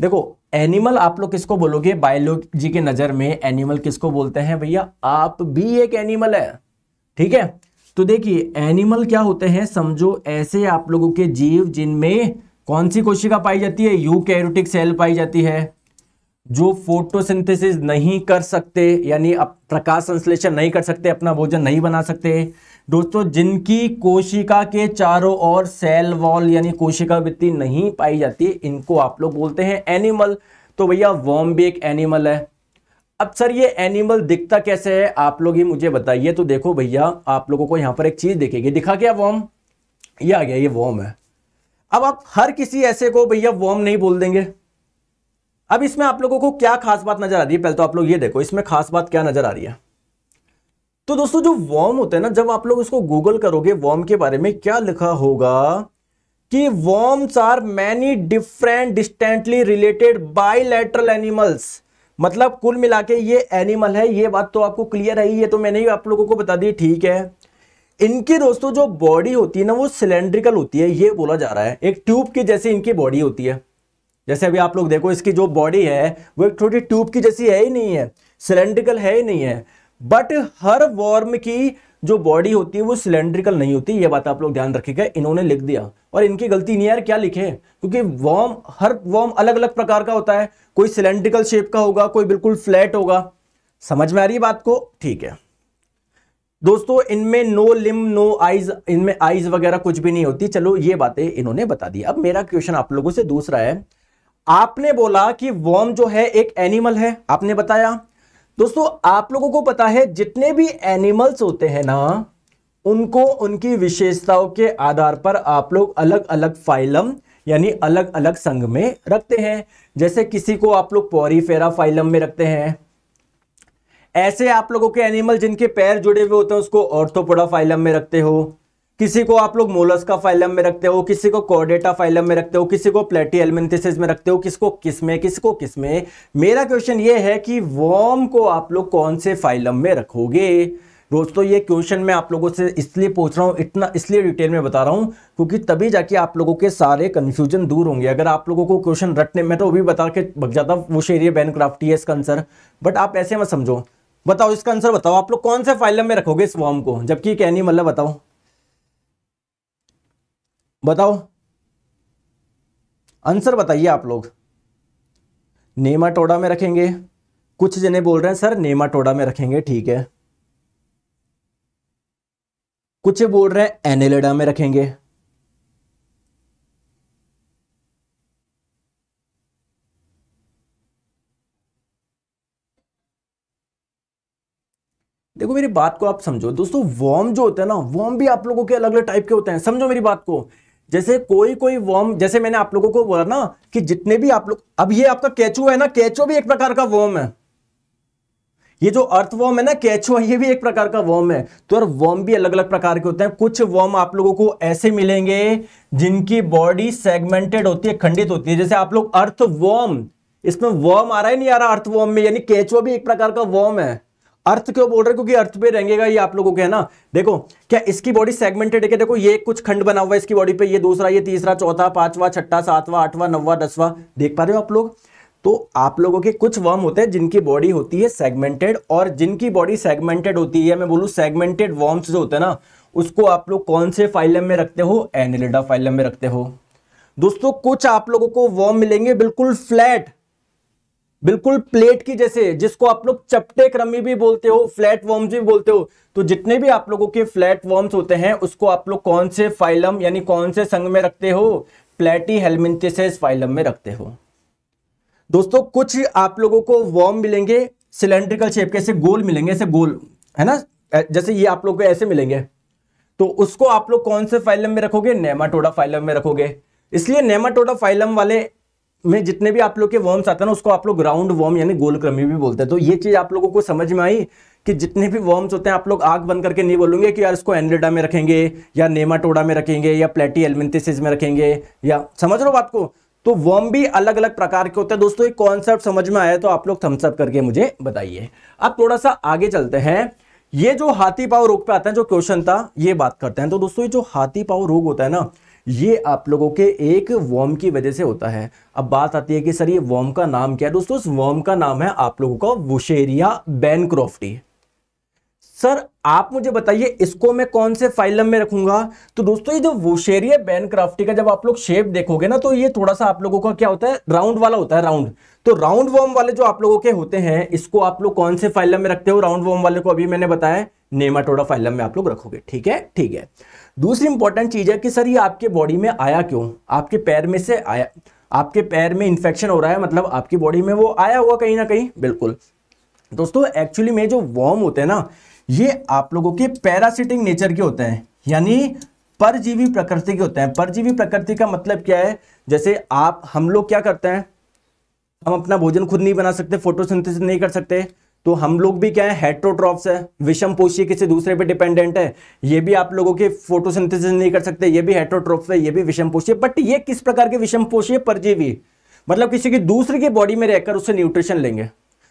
देखो एनिमल आप लोग किसको बोलोगे बायोलॉजी के नज़र में एनिमल किसको बोलते हैं भैया आप भी एक एनिमल है ठीक है तो देखिए एनिमल क्या होते हैं समझो ऐसे आप लोगों के जीव जिनमें कौन सी कोशिका पाई जाती है यू कैरोटिक सेल पाई जाती है जो फोटोसिंथेसिस नहीं कर सकते यानी प्रकाश संश्लेषण नहीं कर सकते अपना भोजन नहीं बना सकते दोस्तों जिनकी कोशिका के चारों ओर सेल वॉल यानी कोशिका वृत्ति नहीं पाई जाती इनको आप लोग बोलते हैं एनिमल तो भैया वॉम भी एक एनिमल है अब सर ये एनिमल दिखता कैसे है आप लोग ही मुझे बताइए तो देखो भैया आप लोगों को यहां पर एक चीज़ दिखेगी दिखा क्या वॉम ये आ गया ये वॉम है अब आप हर किसी ऐसे को भैया वॉम नहीं बोल देंगे अब इसमें आप लोगों को क्या खास बात नजर आ रही है पहले तो आप लोग ये देखो इसमें खास बात क्या नजर आ रही है तो दोस्तों जो वॉर्म होता है ना जब आप लोग इसको गूगल करोगे वॉर्म के बारे में क्या लिखा होगा कि worms are many different distantly related bilateral animals मतलब कुल मिला के ये एनिमल है ये बात तो आपको क्लियर है ये तो मैंने ही आप लोगों को बता दी ठीक है इनकी दोस्तों जो बॉडी होती है ना वो सिलेंड्रिकल होती है ये बोला जा रहा है एक ट्यूब की जैसी इनकी बॉडी होती है जैसे अभी आप लोग देखो इसकी जो बॉडी है वो एक छोटी ट्यूब की जैसी है ही नहीं है सिलेंड्रिकल है ही नहीं है बट हर वॉर्म की जो बॉडी होती है वो सिलेंड्रिकल नहीं होती ये बात आप लोग ध्यान रखिएगा इन्होंने लिख दिया और इनकी गलती नहीं यार क्या लिखे क्योंकि वॉर्म हर वॉर्म अलग अलग प्रकार का होता है कोई सिलेंड्रिकल शेप का होगा कोई बिल्कुल फ्लैट होगा समझ में आ रही है बात को ठीक है दोस्तों इनमें नो लिम नो आइज इनमें आईज वगैरह कुछ भी नहीं होती चलो ये बातें इन्होंने बता दी अब मेरा क्वेश्चन आप लोगों से दूसरा है आपने बोला कि वॉर्म जो है एक एनिमल है आपने बताया दोस्तों आप लोगों को पता है जितने भी एनिमल्स होते हैं ना उनको उनकी विशेषताओं के आधार पर आप लोग अलग अलग फाइलम यानी अलग अलग संघ में रखते हैं जैसे किसी को आप लोग पॉरीफेरा फाइलम में रखते हैं ऐसे आप लोगों के एनिमल जिनके पैर जुड़े हुए होते हैं उसको ऑर्थोपोडा फाइलम में रखते हो किसी को आप लोग मोलस का फाइलम में रखते हो किसी को कोडेटा फाइलम में रखते हो किसी को प्लेटी एलमेंथिस में रखते हो किसको किसमें किसको में मेरा क्वेश्चन ये है कि वॉर्म को आप लोग कौन से फाइलम में रखोगे दोस्तों ये क्वेश्चन मैं आप लोगों से इसलिए पूछ रहा हूँ इतना इसलिए डिटेल में बता रहा हूँ क्योंकि तभी जाके आप लोगों के सारे कन्फ्यूजन दूर होंगे अगर आप लोगों को क्वेश्चन रटने में तो वो भी बता के भग जाता वो शेरिए बैन क्राफ्टी है इसका आंसर बट आप ऐसे मत समझो बताओ इसका आंसर बताओ आप लोग कौन से फाइलम में रखोगे इस वॉर्म को जबकि कहनी मतलब बताओ बताओ आंसर बताइए आप लोग नेमाटोडा में रखेंगे कुछ जने बोल रहे हैं सर नेमाटोडा में रखेंगे ठीक है कुछ बोल रहे हैं एनेलेडा में रखेंगे देखो मेरी बात को आप समझो दोस्तों वॉर्म जो होता है ना वॉर्म भी आप लोगों के अलग अलग टाइप के होते हैं समझो मेरी बात को जैसे कोई कोई वॉर्म जैसे मैंने आप लोगों को बोला ना कि जितने भी आप लोग अब ये आपका कैचो है ना कैचो भी एक प्रकार का वॉर्म है ये जो अर्थ वॉर्म है ना कैचो ये भी एक प्रकार का वॉर्म है तो यार वॉर्म भी अलग अलग प्रकार के होते हैं कुछ वॉर्म आप लोगों को ऐसे मिलेंगे जिनकी बॉडी सेगमेंटेड होती है खंडित होती है जैसे आप लोग अर्थ वॉर्म इसमें वॉर्म आ रहा है नहीं आ रहा अर्थ वॉर्म में यानी कैचो भी एक प्रकार का वॉर्म है अर्थ क्यों बोल रहे क्योंकि अर्थ पे रहेंगेगा ये आप लोगों के है ना देखो क्या इसकी बॉडी सेगमेंटेड है देखो ये कुछ खंड बना हुआ है इसकी बॉडी पे ये दूसरा ये तीसरा चौथा पांचवा छठा सातवा आठवा नौवा दसवा देख पा रहे हो आप लोग तो आप लोगों के कुछ वर्म होते हैं जिनकी बॉडी होती है सेगमेंटेड और जिनकी बॉडी सेगमेंटेड होती है मैं बोलूँ सेगमेंटेड वर्म्स जो होते हैं ना उसको आप लोग कौन से फाइलम में रखते हो एनिलेडा फाइलम में रखते हो दोस्तों कुछ आप लोगों को वॉर्म मिलेंगे बिल्कुल फ्लैट बिल्कुल प्लेट की जैसे जिसको आप लोग चपटे क्रमी भी बोलते हो फ्लैट वॉर्म्स भी बोलते हो तो जितने भी आप लोगों के फ्लैट वॉर्म्स होते हैं उसको आप लोग कौन से फाइलम यानी कौन से संघ में रखते हो प्लेटी हेलमिंथिस फाइलम में रखते हो दोस्तों कुछ आप लोगों को वॉर्म मिलेंगे सिलेंड्रिकल शेप के ऐसे गोल मिलेंगे ऐसे गोल है ना जैसे ये आप लोग को ऐसे मिलेंगे तो उसको आप लोग कौन से फाइलम में रखोगे नेमाटोडा फाइलम में रखोगे इसलिए नेमाटोडा फाइलम वाले में जितने भी आप लोग के वर्म्स आते हैं ना उसको आप लोग ग्राउंड वर्म यानी गोलक्रमी भी बोलते हैं तो ये चीज़ आप लोगों को समझ में आई कि जितने भी वर्म्स होते हैं आप लोग आग बंद करके नहीं बोलूंगे कि यार इसको एनलेडा में रखेंगे या नेमाटोडा में रखेंगे या प्लेटी एलमेंथिस में रखेंगे या समझ लो बात को तो वर्म भी अलग अलग प्रकार के होते हैं दोस्तों एक कॉन्सेप्ट समझ में आया तो आप लोग थम्सअप करके मुझे बताइए अब थोड़ा सा आगे चलते हैं ये जो हाथी पाव रोग पे आता है जो क्वेश्चन था ये बात करते हैं तो दोस्तों ये जो हाथी पाव रोग होता है ना ये आप लोगों के एक वॉर्म की वजह से होता है अब बात आती है कि सर ये वॉर्म का नाम क्या है दोस्तों उस वॉर्म का नाम है आप लोगों का वुशेरिया बैनक्रॉफ्टी सर आप मुझे बताइए इसको मैं कौन से फाइलम में रखूंगा तो दोस्तों ये जो वोशेरिया बैनक्राफ्टी का जब आप लोग शेप देखोगे ना तो ये थोड़ा सा आप लोगों का क्या होता है राउंड वाला होता है राउंड तो राउंड वॉर्म वाले जो आप लोगों के होते हैं इसको आप लोग कौन से फाइलम में रखते हो राउंड वॉर्म वाले को अभी मैंने बताया नेमाटोडा फाइलम में आप लोग रखोगे ठीक है ठीक है दूसरी इंपॉर्टेंट चीज़ है कि सर ये आपके बॉडी में आया क्यों आपके पैर में से आया आपके पैर में इन्फेक्शन हो रहा है मतलब आपकी बॉडी में वो आया हुआ कहीं ना कहीं बिल्कुल दोस्तों एक्चुअली में जो वॉर्म होते हैं ना ये आप लोगों के पैरासिटिक नेचर के होते हैं यानी परजीवी प्रकृति के होते हैं परजीवी प्रकृति का मतलब क्या है जैसे आप हम लोग क्या करते हैं हम अपना भोजन खुद नहीं बना सकते फोटोसिंथेसिस नहीं कर सकते तो हम लोग भी क्या है हेट्रोट्रॉप्स है विषम पोषी किसी दूसरे पे डिपेंडेंट है ये भी आप लोगों के फोटोसिंथेसिस नहीं कर सकते ये भी हेट्रोट्रॉप्स है ये भी विषम पोषी है बट ये किस प्रकार के विषम पोषी है परजीवी मतलब किसी की दूसरे की बॉडी में रहकर उससे न्यूट्रिशन लेंगे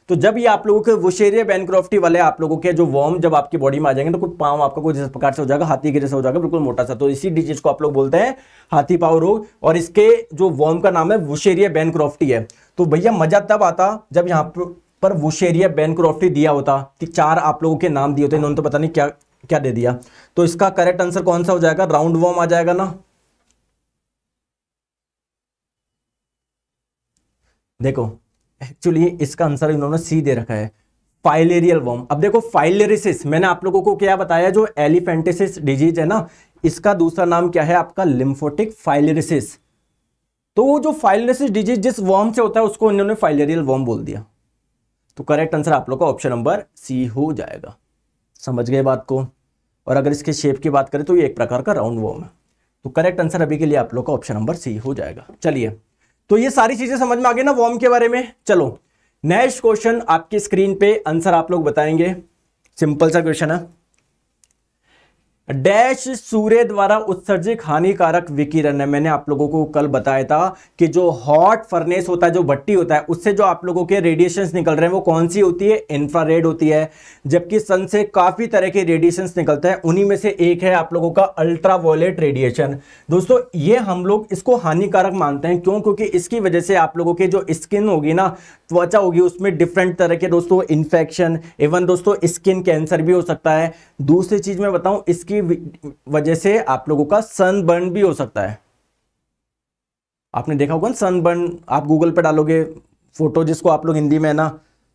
तो जब ये आप लोगों के वुशेरिया बैनक्रॉफ्टी वाले आप लोगों के जो वॉर्म जब आपकी बॉडी में आ जाएंगे तो कुछ पाँव आपका कुछ जिस प्रकार से हो जाएगा हाथी के जैसे हो जाएगा बिल्कुल मोटा सा तो इसी डिजीज को आप लोग बोलते हैं हाथी पाव रोग और इसके जो वॉर्म का नाम है वुशेरिया बैनक्रॉफ्टी है तो भैया मजा तब आता जब यहाँ पर पर वो बैनक्रॉफ्टी दिया होता कि चार आप लोगों के नाम दिए होते इन्होंने तो पता नहीं क्या क्या दे दिया तो इसका करेक्ट आंसर कौन सा हो जाएगा राउंड वॉर्म आ जाएगा ना देखो एक्चुअली इसका आंसर इन्होंने सी दे रखा है फाइलेरियल वॉर्म अब देखो फाइलेरिसिस मैंने आप लोगों को क्या बताया जो एलिफेंटिस डिजीज है ना इसका दूसरा नाम क्या है आपका लिम्फोटिक फाइलेरिसिस तो जो फाइलेरिसिस डिजीज जिस वॉर्म से होता है उसको इन्होंने फाइलेरियल वॉर्म बोल दिया तो करेक्ट आंसर आप लोग का ऑप्शन नंबर सी हो जाएगा समझ गए बात को और अगर इसके शेप की बात करें तो ये एक प्रकार का राउंड वॉम है तो करेक्ट आंसर अभी के लिए आप लोग का ऑप्शन नंबर सी हो जाएगा चलिए तो ये सारी चीजें समझ में आ गई ना वॉम के बारे में चलो नेक्स्ट क्वेश्चन आपकी स्क्रीन पे आंसर आप लोग बताएंगे सिंपल सा क्वेश्चन है डैश सूर्य द्वारा उत्सर्जित हानिकारक विकिरण है मैंने आप लोगों को कल बताया था कि जो हॉट फर्नेस होता है जो भट्टी होता है उससे जो आप लोगों के रेडिएशंस निकल रहे हैं वो कौन सी होती है इंफ्रारेड होती है जबकि सन से काफ़ी तरह के रेडिएशंस निकलते हैं उन्हीं में से एक है आप लोगों का अल्ट्रा वॉयलेट रेडिएशन दोस्तों ये हम लोग इसको हानिकारक मानते हैं क्यों क्योंकि इसकी वजह से आप लोगों की जो स्किन होगी ना त्वचा होगी उसमें डिफरेंट तरह के दोस्तों इन्फेक्शन इवन दोस्तों स्किन कैंसर भी हो सकता है दूसरी चीज़ मैं बताऊँ इसकी की वजह से आप लोगों का सनबर्न भी हो सकता है आपने देखा होगा ना सनबर्न आप गूगल पर डालोगे फोटो जिसको आप लोग हिंदी में है ना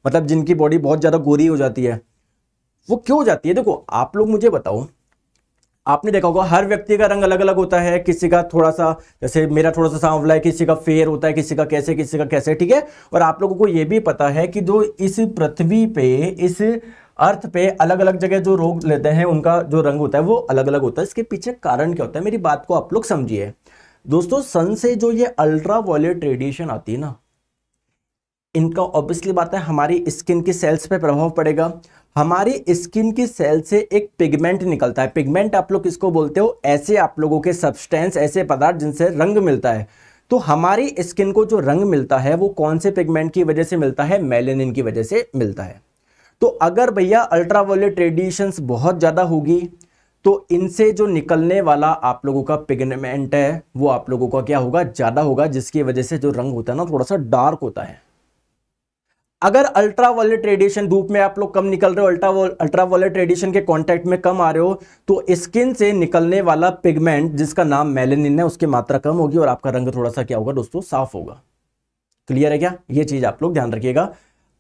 मतलब जिनकी बॉडी बहुत ज़्यादा गोरी हो जाती है वो क्यों हो जाती है देखो आप लोग मुझे बताओ आपने देखा होगा हर व्यक्ति का रंग अलग अलग होता है किसी का थोड़ा सा जैसे मेरा थोड़ा सा सांवला है किसी का फेयर होता है किसी का कैसे किसी का कैसे ठीक है और आप लोगों को ये भी पता है कि जो इस पृथ्वी पे इस अर्थ पे अलग अलग जगह जो रोग लेते हैं उनका जो रंग होता है वो अलग अलग होता है इसके पीछे कारण क्या होता है मेरी बात को आप लोग समझिए दोस्तों सन से जो ये अल्ट्रा वॉयलेट रेडिएशन आती है ना इनका ऑब्वियसली बात है हमारी स्किन की सेल्स पे प्रभाव पड़ेगा हमारी स्किन की सेल से एक पिगमेंट निकलता है पिगमेंट आप लोग किसको बोलते हो ऐसे आप लोगों के सब्सटेंस ऐसे पदार्थ जिनसे रंग मिलता है तो हमारी स्किन को जो रंग मिलता है वो कौन से पिगमेंट की वजह से मिलता है मेलेनिन की वजह से मिलता है तो अगर भैया अल्ट्रावायलेट रेडिएशंस बहुत ज़्यादा होगी तो इनसे जो निकलने वाला आप लोगों का पिगमेंट है वो आप लोगों का क्या होगा ज़्यादा होगा जिसकी वजह से जो रंग होता है ना थोड़ा सा डार्क होता है अगर अल्ट्रावायलेट रेडिएशन धूप में आप लोग कम निकल रहे हो अल्ट्रा अल्ट्रावायलेट रेडिएशन के कांटेक्ट में कम आ रहे हो तो स्किन से निकलने वाला पिगमेंट जिसका नाम मेलेनिन है उसकी मात्रा कम होगी और आपका रंग थोड़ा सा क्या होगा दोस्तों साफ होगा क्लियर है क्या ये चीज आप लोग ध्यान रखिएगा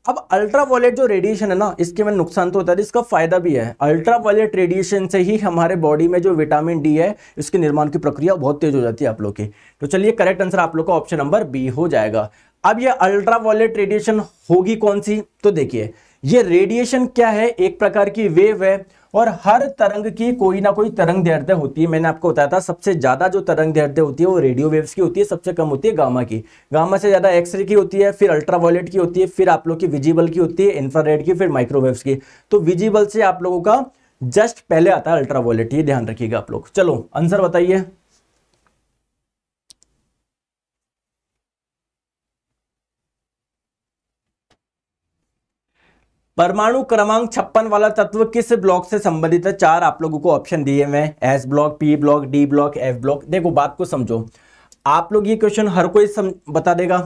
अब अल्ट्रा वायलेट जो रेडिएशन है ना इसके में नुकसान तो होता है इसका फायदा भी है अल्ट्रा वायलेट रेडिएशन से ही हमारे बॉडी में जो विटामिन डी है इसके निर्माण की प्रक्रिया बहुत तेज हो जाती है आप लोग की तो चलिए करेक्ट आंसर आप लोग का ऑप्शन नंबर बी हो जाएगा अब ये अल्ट्रा वायलेट रेडिएशन होगी कौन सी तो देखिए ये रेडिएशन क्या है एक प्रकार की वेव है और हर तरंग की कोई ना कोई तरंग दैर्ध्य होती है मैंने आपको बताया था सबसे ज़्यादा जो तरंग दैर्ध्य होती है वो रेडियो वेव्स की होती है सबसे कम होती है गामा की गामा से ज़्यादा एक्सरे की होती है फिर अल्ट्रावायलेट की होती है फिर आप लोग की विजिबल की होती है इंफ्रारेड की फिर माइक्रोवेव्स की तो विजिबल से आप लोगों का जस्ट पहले आता है अल्ट्रावायलेट ये ध्यान रखिएगा आप लोग चलो आंसर बताइए परमाणु क्रमांक छप्पन वाला तत्व किस ब्लॉक से संबंधित है चार आप लोगों को ऑप्शन दिए हुए S block P block D block F block देखो बात को समझो आप लोग ये क्वेश्चन हर कोई बता देगा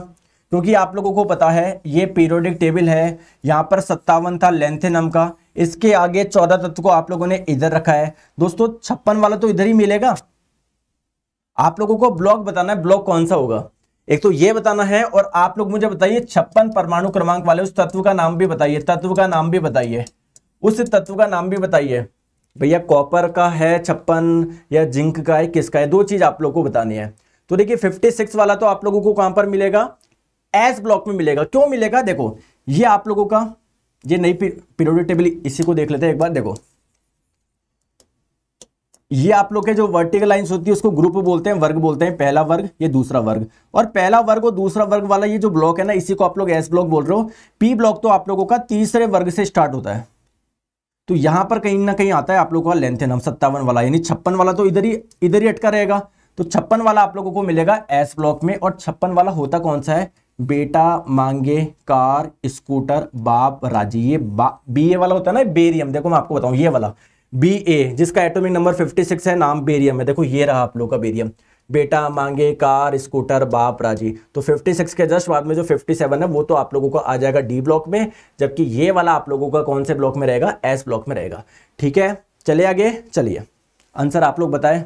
क्योंकि आप लोगों को पता है ये पीरियोडिक टेबल है यहाँ पर सत्तावन था लेंथेनम का इसके आगे चौदह तत्व को आप लोगों ने इधर रखा है दोस्तों छप्पन वाला तो इधर ही मिलेगा आप लोगों को ब्लॉक बताना है ब्लॉक कौन सा होगा एक तो ये बताना है और आप लोग मुझे बताइए छप्पन परमाणु क्रमांक वाले उस तत्व का नाम भी बताइए तत्व का नाम भी बताइए उस तत्व का नाम भी बताइए भैया कॉपर का है छप्पन या जिंक का है किसका है दो चीज आप लोगों को बतानी है तो देखिए सिक्स वाला तो आप लोगों को कहां पर मिलेगा एस ब्लॉक में मिलेगा क्यों मिलेगा देखो ये आप लोगों का ये नई पीरियोडिक टेबल इसी को देख लेते हैं एक बार देखो ये आप लोग के जो वर्टिकल लाइंस होती है उसको ग्रुप बोलते हैं वर्ग बोलते हैं पहला वर्ग ये दूसरा वर्ग और पहला वर्ग और दूसरा वर्ग वाला ये जो ब्लॉक है ना इसी को आप लोग एस ब्लॉक बोल रहे हो पी ब्लॉक तो आप लोगों का तीसरे वर्ग से स्टार्ट होता है तो यहां पर कहीं ना कहीं आता है आप लोगों का लेंथ नाम सत्तावन वाला यानी छप्पन वाला तो इधर ही इधर ही अटका रहेगा तो छप्पन वाला आप लोगों को मिलेगा एस ब्लॉक में और छप्पन वाला होता कौन सा है बेटा मांगे कार स्कूटर बाप राजी ये बा बी ए वाला होता है ना बेरियम देखो मैं आपको बताऊं ये वाला बी ए जिसका एटॉमिक नंबर 56 है नाम बेरियम है देखो ये रहा आप लोग का बेरियम बेटा मांगे कार स्कूटर बाप राजी तो 56 के जस्ट बाद में जो 57 है वो तो आप लोगों का आ जाएगा डी ब्लॉक में जबकि ये वाला आप लोगों का कौन से ब्लॉक में रहेगा एस ब्लॉक में रहेगा ठीक है चले आगे चलिए आंसर आप लोग बताएं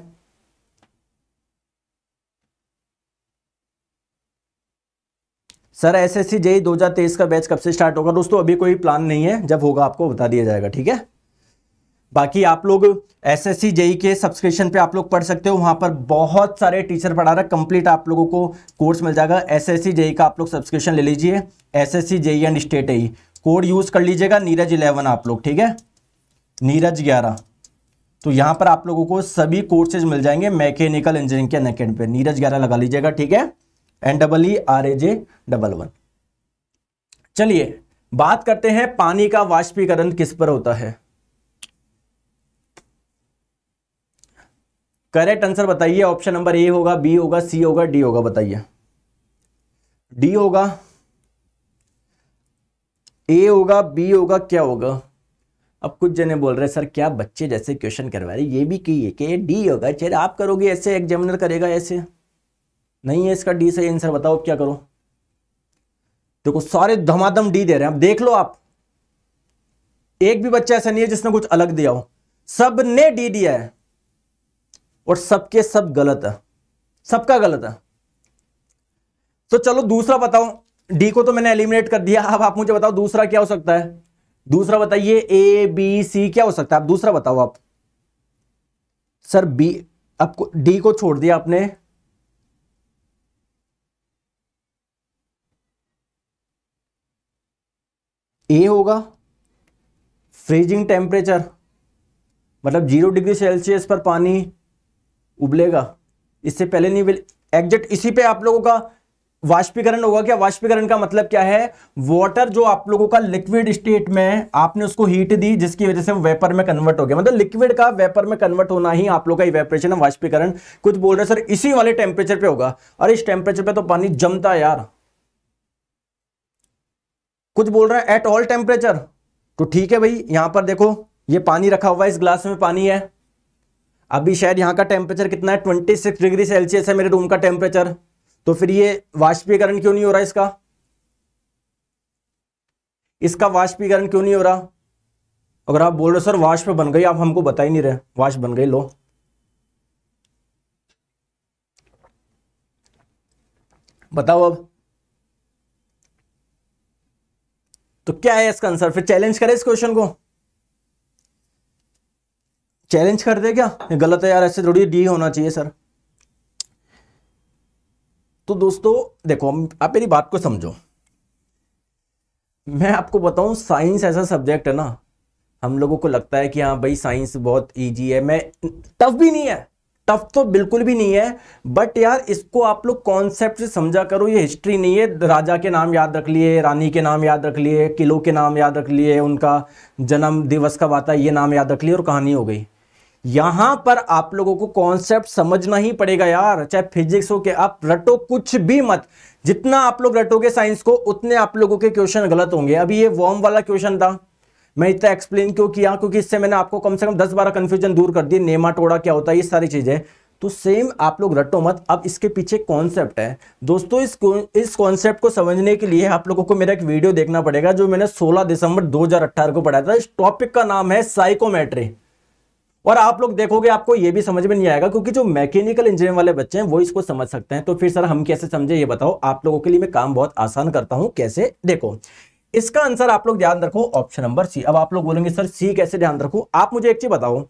सर एसएससी जेई 2023 का बैच कब से स्टार्ट होगा दोस्तों अभी कोई प्लान नहीं है जब होगा आपको बता दिया जाएगा ठीक है बाकी आप लोग एस एस सी जेई के सब्सक्रिप्शन पे आप लोग पढ़ सकते हो वहाँ पर बहुत सारे टीचर पढ़ा रहा कंप्लीट आप लोगों को कोर्स मिल जाएगा एस एस सी जेई का आप लोग सब्सक्रिप्शन ले लीजिए S S C JE and state a code use कर लीजिएगा नीरज इलेवन आप लोग ठीक है नीरज ग्यारह तो यहाँ पर आप लोगों को सभी कोर्सेज मिल जाएंगे मैकेनिकल इंजीनियरिंग के नेकेंड पे नीरज ग्यारह लगा लीजिएगा ठीक है N double E R A J double one चलिए बात करते हैं पानी का वाष्पीकरण किस पर होता है करेक्ट आंसर बताइए ऑप्शन नंबर ए होगा बी होगा सी होगा डी होगा बताइए डी होगा ए होगा बी होगा क्या होगा अब कुछ जने बोल रहे हैं सर क्या बच्चे जैसे क्वेश्चन करवा रहे ये भी कही है कि डी होगा चेहरे आप करोगे ऐसे एग्जामिनर करेगा ऐसे नहीं है इसका डी सही आंसर बताओ क्या करो देखो सारे धमाधम डी दे रहे हैं अब देख लो आप एक भी बच्चा ऐसा नहीं है जिसने कुछ अलग दिया हो सब ने डी दिया है और सबके सब गलत है सबका गलत है तो चलो दूसरा बताओ डी को तो मैंने एलिमिनेट कर दिया अब आप मुझे बताओ दूसरा क्या हो सकता है दूसरा बताइए ए बी सी क्या हो सकता है आप दूसरा बताओ आप सर बी आपको डी को छोड़ दिया आपने ए होगा फ्रीजिंग टेम्परेचर मतलब जीरो डिग्री सेल्सियस पर पानी उबलेगा इससे पहले नहीं उबले एग्जेक्ट इसी पे आप लोगों का वाष्पीकरण होगा क्या वाष्पीकरण का मतलब क्या है वाटर जो आप लोगों का लिक्विड स्टेट में आपने उसको हीट दी जिसकी वजह से वेपर में कन्वर्ट हो गया मतलब लिक्विड का वेपर में कन्वर्ट होना ही आप लोगों का इवेपरेशन है वाष्पीकरण कुछ बोल रहे सर इसी वाले टेम्परेचर पे होगा अरे इस टेम्परेचर पे तो पानी जमता यार कुछ बोल रहे हैं एट ऑल टेम्परेचर तो ठीक है भाई यहां पर देखो ये पानी रखा हुआ है इस ग्लास में पानी है अभी शायद यहाँ का टेम्परेचर कितना है ट्वेंटी सिक्स डिग्री सेल्सियस है मेरे रूम का टेम्परेचर तो फिर ये वाष्पीकरण क्यों नहीं हो रहा इसका इसका वाष्पीकरण क्यों नहीं हो रहा अगर आप बोल रहे सर वाष्प बन गई आप हमको बता ही नहीं रहे वाष्प बन गई लो बताओ अब तो क्या है इसका आंसर फिर चैलेंज करें इस क्वेश्चन को चैलेंज कर दे क्या गलत है यार ऐसे थोड़ी डी होना चाहिए सर तो दोस्तों देखो आप मेरी बात को समझो मैं आपको बताऊं साइंस ऐसा सब्जेक्ट है ना हम लोगों को लगता है कि हाँ भाई साइंस बहुत इजी है मैं टफ भी नहीं है टफ तो बिल्कुल भी नहीं है बट यार इसको आप लोग कॉन्सेप्ट से समझा करो ये हिस्ट्री नहीं है राजा के नाम याद रख लिए रानी के नाम याद रख लिए किलो के नाम याद रख लिए उनका जन्म दिवस का वाता है ये नाम याद रख लिए और कहानी हो गई यहां पर आप लोगों को कॉन्सेप्ट समझना ही पड़ेगा यार चाहे फिजिक्स हो के आप रटो कुछ भी मत जितना आप लोग रटोगे साइंस को उतने आप लोगों के क्वेश्चन गलत होंगे अभी ये वॉर्म वाला क्वेश्चन था मैं इतना एक्सप्लेन क्यों किया क्योंकि इससे मैंने आपको कम से कम दस बारह कंफ्यूजन दूर कर दी टोड़ा क्या होता है ये सारी चीजें तो सेम आप लोग रटो मत अब इसके पीछे कॉन्सेप्ट है दोस्तों इस इस कॉन्सेप्ट को समझने के लिए आप लोगों को मेरा एक वीडियो देखना पड़ेगा जो मैंने 16 दिसंबर 2018 को पढ़ाया था इस टॉपिक का नाम है साइकोमेट्री और आप लोग देखोगे आपको ये भी समझ में नहीं आएगा क्योंकि जो मैकेनिकल इंजीनियर वाले बच्चे हैं वो इसको समझ सकते हैं तो फिर सर हम कैसे समझे ये बताओ आप लोगों के लिए मैं काम बहुत आसान करता हूँ कैसे देखो इसका आंसर आप लोग ध्यान रखो ऑप्शन नंबर सी अब आप लोग बोलेंगे सर सी कैसे ध्यान रखो आप मुझे एक चीज बताओ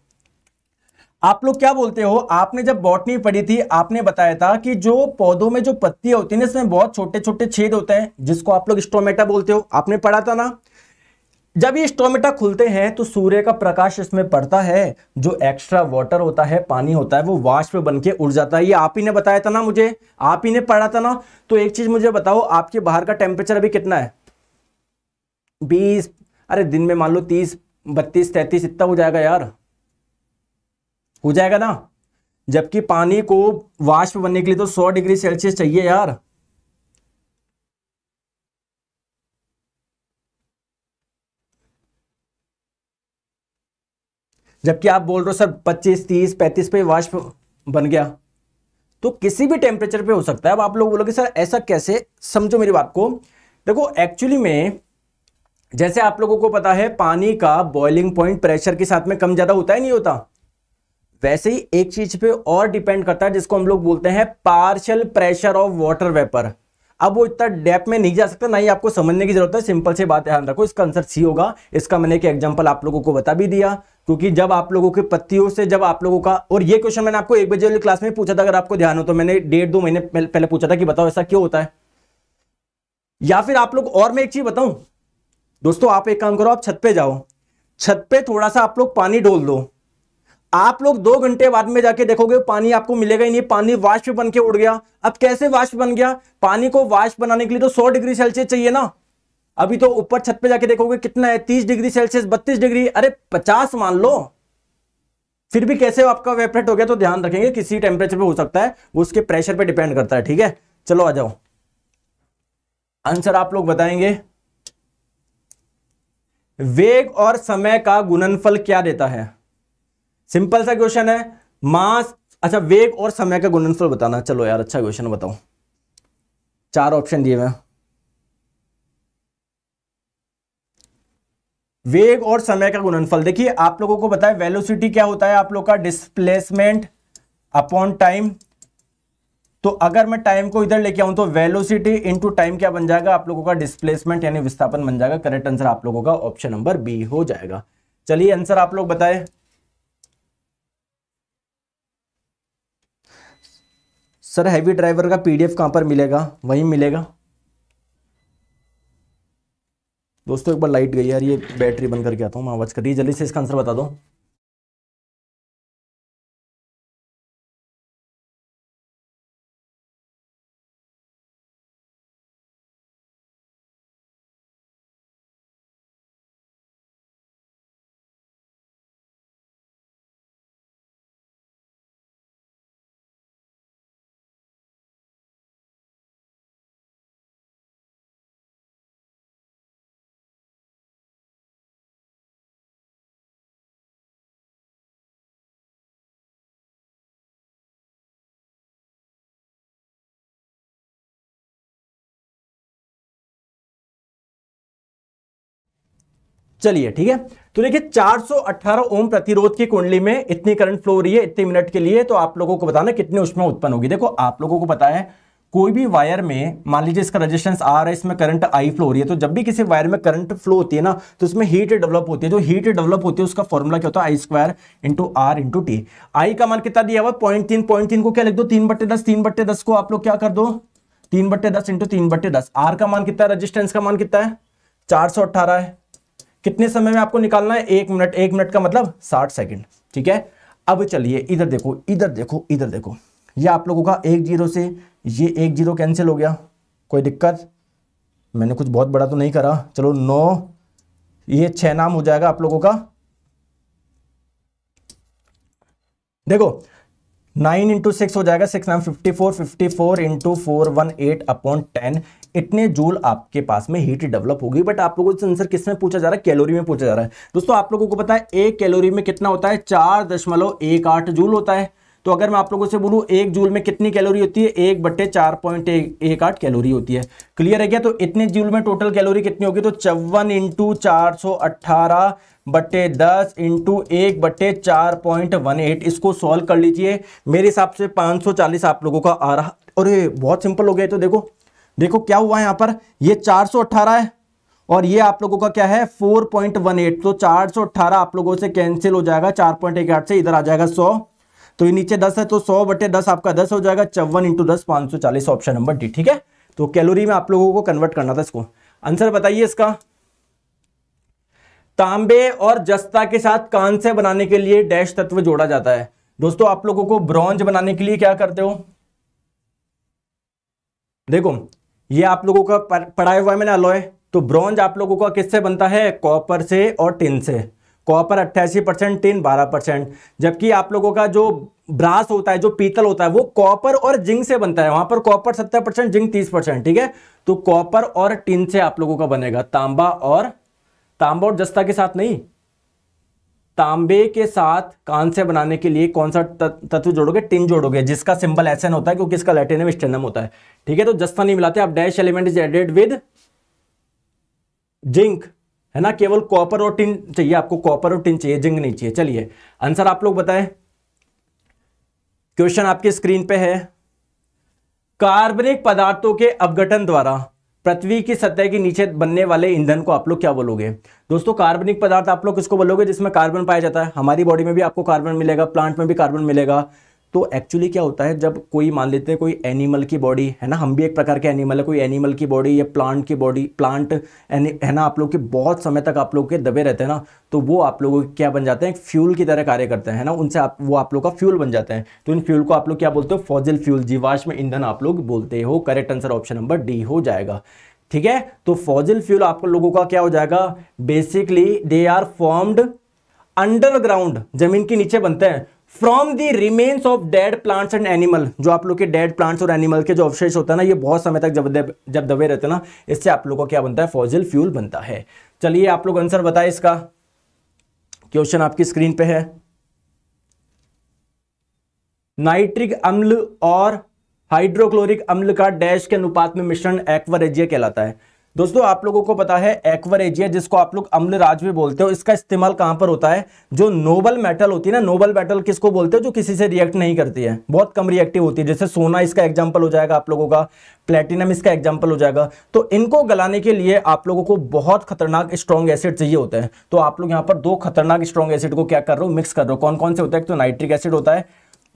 आप लोग क्या बोलते हो आपने जब बॉटनी पढ़ी थी आपने बताया था कि जो पौधों में जो पत्तियां होती है ना इसमें बहुत छोटे छोटे छेद होते हैं जिसको आप लोग स्टोमेटा बोलते हो आपने पढ़ा था ना जब ये स्टोमेटा खुलते हैं तो सूर्य का प्रकाश इसमें पड़ता है जो एक्स्ट्रा वाटर होता है पानी होता है वो वाष्प बन के उड़ जाता है ये आप ही ने बताया था ना मुझे आप ही ने पढ़ा था ना तो एक चीज़ मुझे बताओ आपके बाहर का टेम्परेचर अभी कितना है बीस अरे दिन में मान लो तीस बत्तीस तैतीस इतना हो जाएगा यार हो जाएगा ना जबकि पानी को वाष्प बनने के लिए तो सौ डिग्री सेल्सियस चाहिए यार जबकि आप बोल रहे हो सर 25 30 35 पे वाष्प बन गया तो किसी भी टेम्परेचर पे हो सकता है अब आप लोग बोलोगे सर ऐसा कैसे समझो मेरी बात को देखो एक्चुअली में जैसे आप लोगों को पता है पानी का बॉइलिंग पॉइंट प्रेशर के साथ में कम ज़्यादा होता ही नहीं होता वैसे ही एक चीज पे और डिपेंड करता है जिसको हम लोग बोलते हैं partial pressure of water vapour अब वो इतना डेप में नहीं जा सकता ना ही आपको समझने की जरूरत है सिंपल से बात ध्यान रखो इसका आंसर सी होगा इसका मैंने एक एग्जाम्पल आप लोगों को बता भी दिया क्योंकि जब आप लोगों के पत्तियों से जब आप लोगों का और ये क्वेश्चन मैंने आपको एक बजे वाली क्लास में पूछा था अगर आपको ध्यान हो तो मैंने डेढ़ दो महीने पहले पूछा था कि बताओ ऐसा क्यों होता है या फिर आप लोग और मैं एक चीज बताऊं दोस्तों आप एक काम करो आप छत पे जाओ छत पे थोड़ा सा आप लोग पानी डोल दो आप लोग दो घंटे बाद में जाके देखोगे पानी आपको मिलेगा ही नहीं पानी वाष्प बन के उड़ गया अब कैसे वाष्प बन गया पानी को वाष्प बनाने के लिए तो 100 डिग्री सेल्सियस चाहिए ना अभी तो ऊपर छत पे जाके देखोगे कितना है तीस डिग्री सेल्सियस बत्तीस डिग्री अरे पचास मान लो फिर भी कैसे आपका वेपरेट हो गया तो ध्यान रखेंगे किसी टेम्परेचर पे हो सकता है वो उसके प्रेशर पे डिपेंड करता है ठीक है चलो आ जाओ आंसर आप लोग बताएंगे वेग और समय का गुणनफल क्या देता है सिंपल सा क्वेश्चन है मास अच्छा वेग और समय का गुणनफल बताना चलो यार अच्छा क्वेश्चन बताओ चार ऑप्शन दिए मैं वेग और समय का गुणनफल देखिए आप लोगों को बताया वेलोसिटी क्या होता है आप लोग का डिस्प्लेसमेंट अपॉन टाइम तो अगर मैं टाइम को इधर लेके आऊं तो वेलोसिटी इनटू टाइम क्या बन जाएगा आप लोगों का डिस्प्लेसमेंट यानी विस्थापन बन जाएगा करेक्ट आंसर आप लोगों का ऑप्शन नंबर बी हो जाएगा चलिए आंसर आप लोग बताए सर हैवी ड्राइवर का पीडीएफ कहां पर मिलेगा वहीं मिलेगा दोस्तों एक बार लाइट गई यार ये बैटरी बंद करके आता हूँ मैं आवाज़ कर रही जल्दी से इसका आंसर बता दो चलिए ठीक है तो देखिए 418 ओम प्रतिरोध की कुंडली में इतनी करंट फ्लो हो रही है इतने मिनट के लिए तो आप लोगों को बताना कितनी उसमें उत्पन्न होगी देखो आप लोगों को पता है कोई भी वायर में मान लीजिए इसका रेजिस्टेंस आ रहा है इसमें करंट आई फ्लो हो रही है तो जब भी किसी वायर में करंट फ्लो होती है ना तो इसमें हीट डेवलप होती है जो हीट डेवलप होती है उसका फॉर्मूला क्या होता है I square into R into T I का मान कितना दिया हुआ पॉइंट तीन पॉइंट तीन को क्या लिख दो तीन बट्टे दस तीन बट्टे दस को आप लोग क्या कर दो तीन बट्टे दस इंटू तीन बट्टे दस आर का मान कितना है रजिस्टेंस का मान कितना है चार सौ अट्ठारह है कितने समय में आपको निकालना है एक मिनट एक मिनट का मतलब साठ सेकेंड ठीक है अब चलिए इधर देखो इधर देखो इधर देखो ये आप लोगों का एक जीरो से ये एक जीरो कैंसिल हो गया कोई दिक्कत मैंने कुछ बहुत बड़ा तो नहीं करा चलो नौ ये छह नाम हो जाएगा आप लोगों का देखो नाइन इंटू सिक्स हो जाएगा six nine fifty four fifty four into four one eight upon ten इतने जूल आपके पास में हीट डेवलप होगी बट आप लोगों से आंसर किस में पूछा जा रहा है कैलोरी में पूछा जा रहा है दोस्तों आप लोगों को पता है एक कैलोरी में कितना होता है चार दशमलव एक आठ जूल होता है तो अगर मैं आप लोगों से बोलूं एक जूल में कितनी कैलोरी होती है एक बट्टे चार पॉइंट एक आठ कैलोरी होती है क्लियर है क्या तो इतने जूल में टोटल कैलोरी कितनी होगी तो चौवन इंटू चार सौ अट्ठारह बट्टे दस इंटू एक बट्टे चार पॉइंट वन एट इसको सॉल्व कर लीजिए मेरे हिसाब से पाँच सौ चालीस आप लोगों का आ रहा और ये बहुत सिंपल हो गया तो देखो देखो क्या हुआ है यहाँ पर ये चार सौ अट्ठारह है और ये आप लोगों का क्या है 4.18 तो 418 आप लोगों से कैंसिल हो जाएगा 4.18 से इधर आ जाएगा सौ तो ये नीचे दस है तो सौ बटे दस आपका दस हो जाएगा चौवन इंटू दस पाँच सौ चालीस ऑप्शन नंबर डी ठीक है तो कैलोरी में आप लोगों को कन्वर्ट करना था इसको आंसर बताइए इसका तांबे और जस्ता के साथ कान से बनाने के लिए डैश तत्व जोड़ा जाता है दोस्तों आप लोगों को ब्रॉन्ज बनाने के लिए क्या करते हो देखो ये आप लोगों का पढ़ाया हुआ है मैंने अलॉय तो ब्रॉन्ज आप लोगों का किससे बनता है कॉपर से और टिन से कॉपर अट्ठासी परसेंट टिन बारह परसेंट जबकि आप लोगों का जो ब्रास होता है जो पीतल होता है वो कॉपर और जिंक से बनता है वहां पर कॉपर सत्तर परसेंट जिंक तीस परसेंट ठीक है तो कॉपर और टिन से आप लोगों का बनेगा तांबा और तांबा और जस्ता के साथ नहीं तांबे के साथ से बनाने के लिए कौन सा तत्व जोड़ोगे टिन जोड़ोगे जिसका सिंबल एस होता है क्योंकि इसका लेटेनियम स्टेनम होता है ठीक है तो जस्ता नहीं मिलाते आप dash element is added with zinc है ना केवल कॉपर और टिन चाहिए आपको कॉपर और टिन चाहिए जिंग नहीं चाहिए चलिए आंसर आप लोग बताएं क्वेश्चन आपके स्क्रीन पे है कार्बनिक पदार्थों के अवगठन द्वारा पृथ्वी की सतह के नीचे बनने वाले ईंधन को आप लोग क्या बोलोगे दोस्तों कार्बनिक पदार्थ आप लोग किसको बोलोगे जिसमें कार्बन पाया जाता है हमारी बॉडी में भी आपको कार्बन मिलेगा प्लांट में भी कार्बन मिलेगा तो एक्चुअली क्या होता है जब कोई मान लेते हैं कोई एनिमल की बॉडी है ना हम भी एक प्रकार के एनिमल है कोई एनिमल की बॉडी या प्लांट की बॉडी प्लांट है ना आप लोग के बहुत समय तक आप लोग के दबे रहते हैं ना तो वो आप लोगों के क्या बन जाते हैं फ्यूल की तरह कार्य करते हैं ना उनसे आप वो आप लोग का फ्यूल बन जाते हैं तो इन फ्यूल को आप लोग क्या बोलते हो फॉजिल फ्यूल जीवाश्म ईंधन आप लोग बोलते हो correct answer option number D हो जाएगा ठीक है तो फॉजिल फ्यूल आप लोगों का क्या हो जाएगा basically they are formed underground जमीन के नीचे बनते हैं from the remains of dead plants and animal जो आप लोग के डेड प्लांट्स और एनिमल के जो अवशेष होता है ना ये बहुत समय तक जब जब दबे रहते ना इससे आप लोग का क्या बनता है फॉजिल फ्यूल बनता है चलिए आप लोग आंसर बताए इसका क्वेश्चन आपकी स्क्रीन पे है नाइट्रिक अम्ल और हाइड्रोक्लोरिक अम्ल का डैश के अनुपात में मिश्रण एक्वरेजिया कहलाता है दोस्तों आप लोगों को पता है एक्वरेजिया जिसको आप लोग अम्ल राज भी बोलते हो इसका इस्तेमाल कहां पर होता है जो नोबल मेटल होती है ना नोबल मेटल किसको बोलते हो जो किसी से रिएक्ट नहीं करती है बहुत कम रिएक्टिव होती है जैसे सोना इसका एग्जाम्पल हो जाएगा आप लोगों का प्लेटिनम इसका एग्जाम्पल हो जाएगा तो इनको गलाने के लिए आप लोगों को बहुत खतरनाक स्ट्रॉन्ग एसिड चाहिए होते हैं तो आप लोग यहाँ पर दो खतरनाक स्ट्रॉन्ग एसिड को क्या कर रहे हो मिक्स कर रहे हो कौन कौन से होता है तो नाइट्रिक एसिड होता है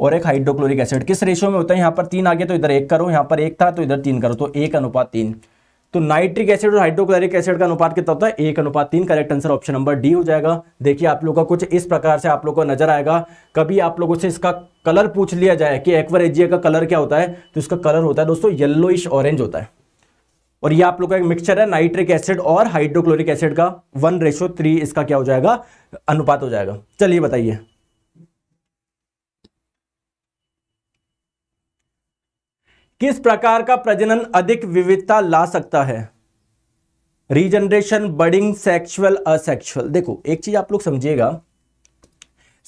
और एक हाइड्रोक्लोरिक एसिड किस रेशियो में होता है यहाँ पर तीन आगे तो इधर एक करो यहाँ पर एक था तो इधर तीन करो तो एक अनुपात तीन तो नाइट्रिक एसिड और हाइड्रोक्लोरिक एसिड का अनुपात कितना होता है एक अनुपात तीन correct answer option number D हो जाएगा देखिए आप लोगों का कुछ इस प्रकार से आप लोगों को नजर आएगा कभी आप लोगों से इसका कलर पूछ लिया जाए कि एक्वरेजिया का कलर क्या होता है तो इसका कलर होता है दोस्तों येल्लोइश ऑरेंज होता है और ये आप लोग का एक मिक्सचर है नाइट्रिक एसिड और हाइड्रोक्लोरिक एसिड का वन रेशो थ्री इसका क्या हो जाएगा अनुपात हो जाएगा चलिए बताइए किस प्रकार का प्रजनन अधिक विविधता ला सकता है रीजनरेशन बडिंग सेक्सुअल असेक्सुअल देखो एक चीज आप लोग समझिएगा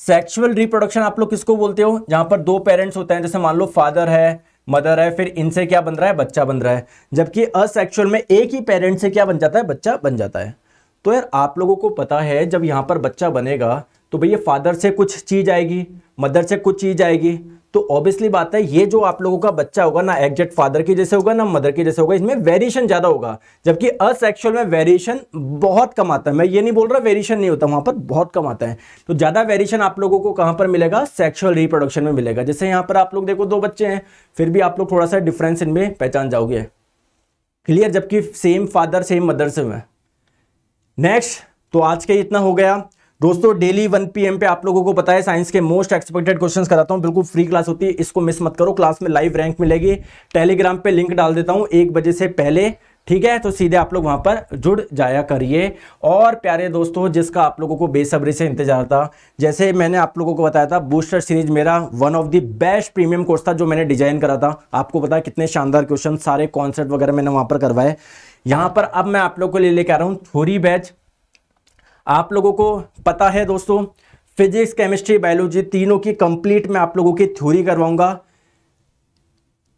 सेक्सुअल रिप्रोडक्शन आप लोग किसको बोलते हो जहां पर दो पेरेंट्स होते हैं जैसे मान लो फादर है मदर है फिर इनसे क्या बन रहा है बच्चा बन रहा है जबकि असेक्सुअल में एक ही पेरेंट से क्या बन जाता है बच्चा बन जाता है तो यार आप लोगों को पता है जब यहां पर बच्चा बनेगा तो भैया फादर से कुछ चीज़ आएगी मदर से कुछ चीज़ आएगी तो ऑब्वियसली बात है ये जो आप लोगों का बच्चा होगा ना एग्जेक्ट फादर के जैसे होगा ना मदर के जैसे होगा इसमें वेरिएशन ज़्यादा होगा जबकि असेक्शुअल में वेरिएशन बहुत कम आता है मैं ये नहीं बोल रहा वेरिएशन नहीं होता वहां पर बहुत कम आता है तो ज़्यादा वेरिएशन आप लोगों को कहां पर मिलेगा सेक्शुअल रिप्रोडक्शन में मिलेगा जैसे यहां पर आप लोग देखो दो बच्चे हैं फिर भी आप लोग थोड़ा सा डिफरेंस इनमें पहचान जाओगे क्लियर जबकि सेम फादर सेम मदर से नेक्स्ट तो आज का इतना हो गया दोस्तों डेली 1 पीएम पे आप लोगों को पता है साइंस के मोस्ट एक्सपेक्टेड क्वेश्चंस कराता हूँ बिल्कुल फ्री क्लास होती है इसको मिस मत करो क्लास में लाइव रैंक मिलेगी टेलीग्राम पे लिंक डाल देता हूँ एक बजे से पहले ठीक है तो सीधे आप लोग वहां पर जुड़ जाया करिए और प्यारे दोस्तों जिसका आप लोगों को बेसब्री से इंतजार था जैसे मैंने आप लोगों को बताया था बूस्टर सीरीज मेरा one of the best premium course था जो मैंने डिजाइन करा था आपको पता कितने शानदार क्वेश्चन सारे कॉन्सर्ट वगैरह मैंने वहां पर करवाए यहां पर अब मैं आप लोग को ले लेकर आ रहा हूँ थोरी बैच आप लोगों को पता है दोस्तों फिजिक्स केमिस्ट्री बायोलॉजी तीनों की कंप्लीट मैं आप लोगों की थ्योरी करवाऊंगा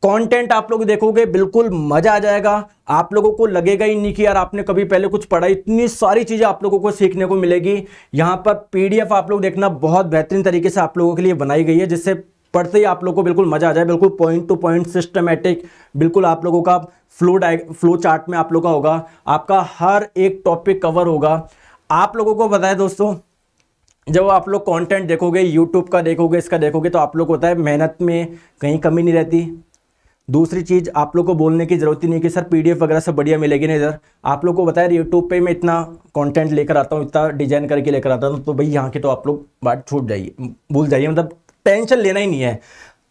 कंटेंट आप लोग देखोगे बिल्कुल मजा आ जाएगा आप लोगों को लगेगा ही नहीं कि यार आपने कभी पहले कुछ पढ़ा इतनी सारी चीज़ें आप लोगों को सीखने को मिलेगी यहाँ पर पीडीएफ आप लोग देखना बहुत बेहतरीन तरीके से आप लोगों के लिए बनाई गई है जिससे पढ़ते ही आप लोगों को बिल्कुल मजा आ जाए बिल्कुल पॉइंट टू पॉइंट सिस्टमेटिक बिल्कुल आप लोगों का फ्लो डाय फ्लो चार्ट में आप लोगों का होगा आपका हर एक टॉपिक कवर होगा आप लोगों को बताए दोस्तों जब आप लोग कंटेंट देखोगे यूट्यूब का देखोगे इसका देखोगे तो आप लोग को होता है मेहनत में कहीं कमी नहीं रहती दूसरी चीज़ आप लोग को बोलने की ज़रूरत ही नहीं कि सर पीडीएफ वगैरह सब बढ़िया मिलेगी नहीं सर आप लोग को बताया यूट्यूब पे मैं इतना कंटेंट लेकर आता हूँ इतना डिजाइन करके लेकर आता हूँ तो भाई यहाँ के तो आप लोग बात छूट जाइए भूल जाइए मतलब टेंशन लेना ही नहीं है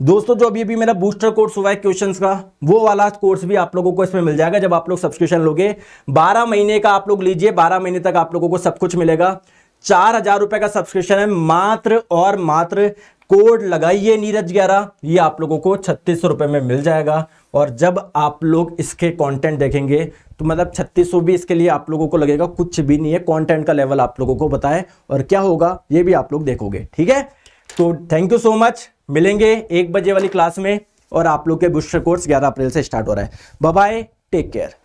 दोस्तों जो अभी अभी मेरा बूस्टर कोर्स हुआ है क्वेश्चंस का वो वाला कोर्स भी आप लोगों को इसमें मिल जाएगा जब आप लोग सब्सक्रिप्शन लोगे 12 महीने का आप लोग लीजिए 12 महीने तक आप लोगों को सब कुछ मिलेगा चार हजार रुपए का सब्सक्रिप्शन है मात्र और मात्र कोड लगाइए नीरज ग्यारह ये आप लोगों को छत्तीस रुपए में मिल जाएगा और जब आप लोग इसके कंटेंट देखेंगे तो मतलब छत्तीस भी इसके लिए आप लोगों को लगेगा कुछ भी नहीं है कंटेंट का लेवल आप लोगों को बताएं और क्या होगा ये भी आप लोग देखोगे ठीक है तो थैंक यू सो मच मिलेंगे एक बजे वाली क्लास में और आप लोग के बूस्टर कोर्स ग्यारह अप्रैल से स्टार्ट हो रहा है बाय टेक केयर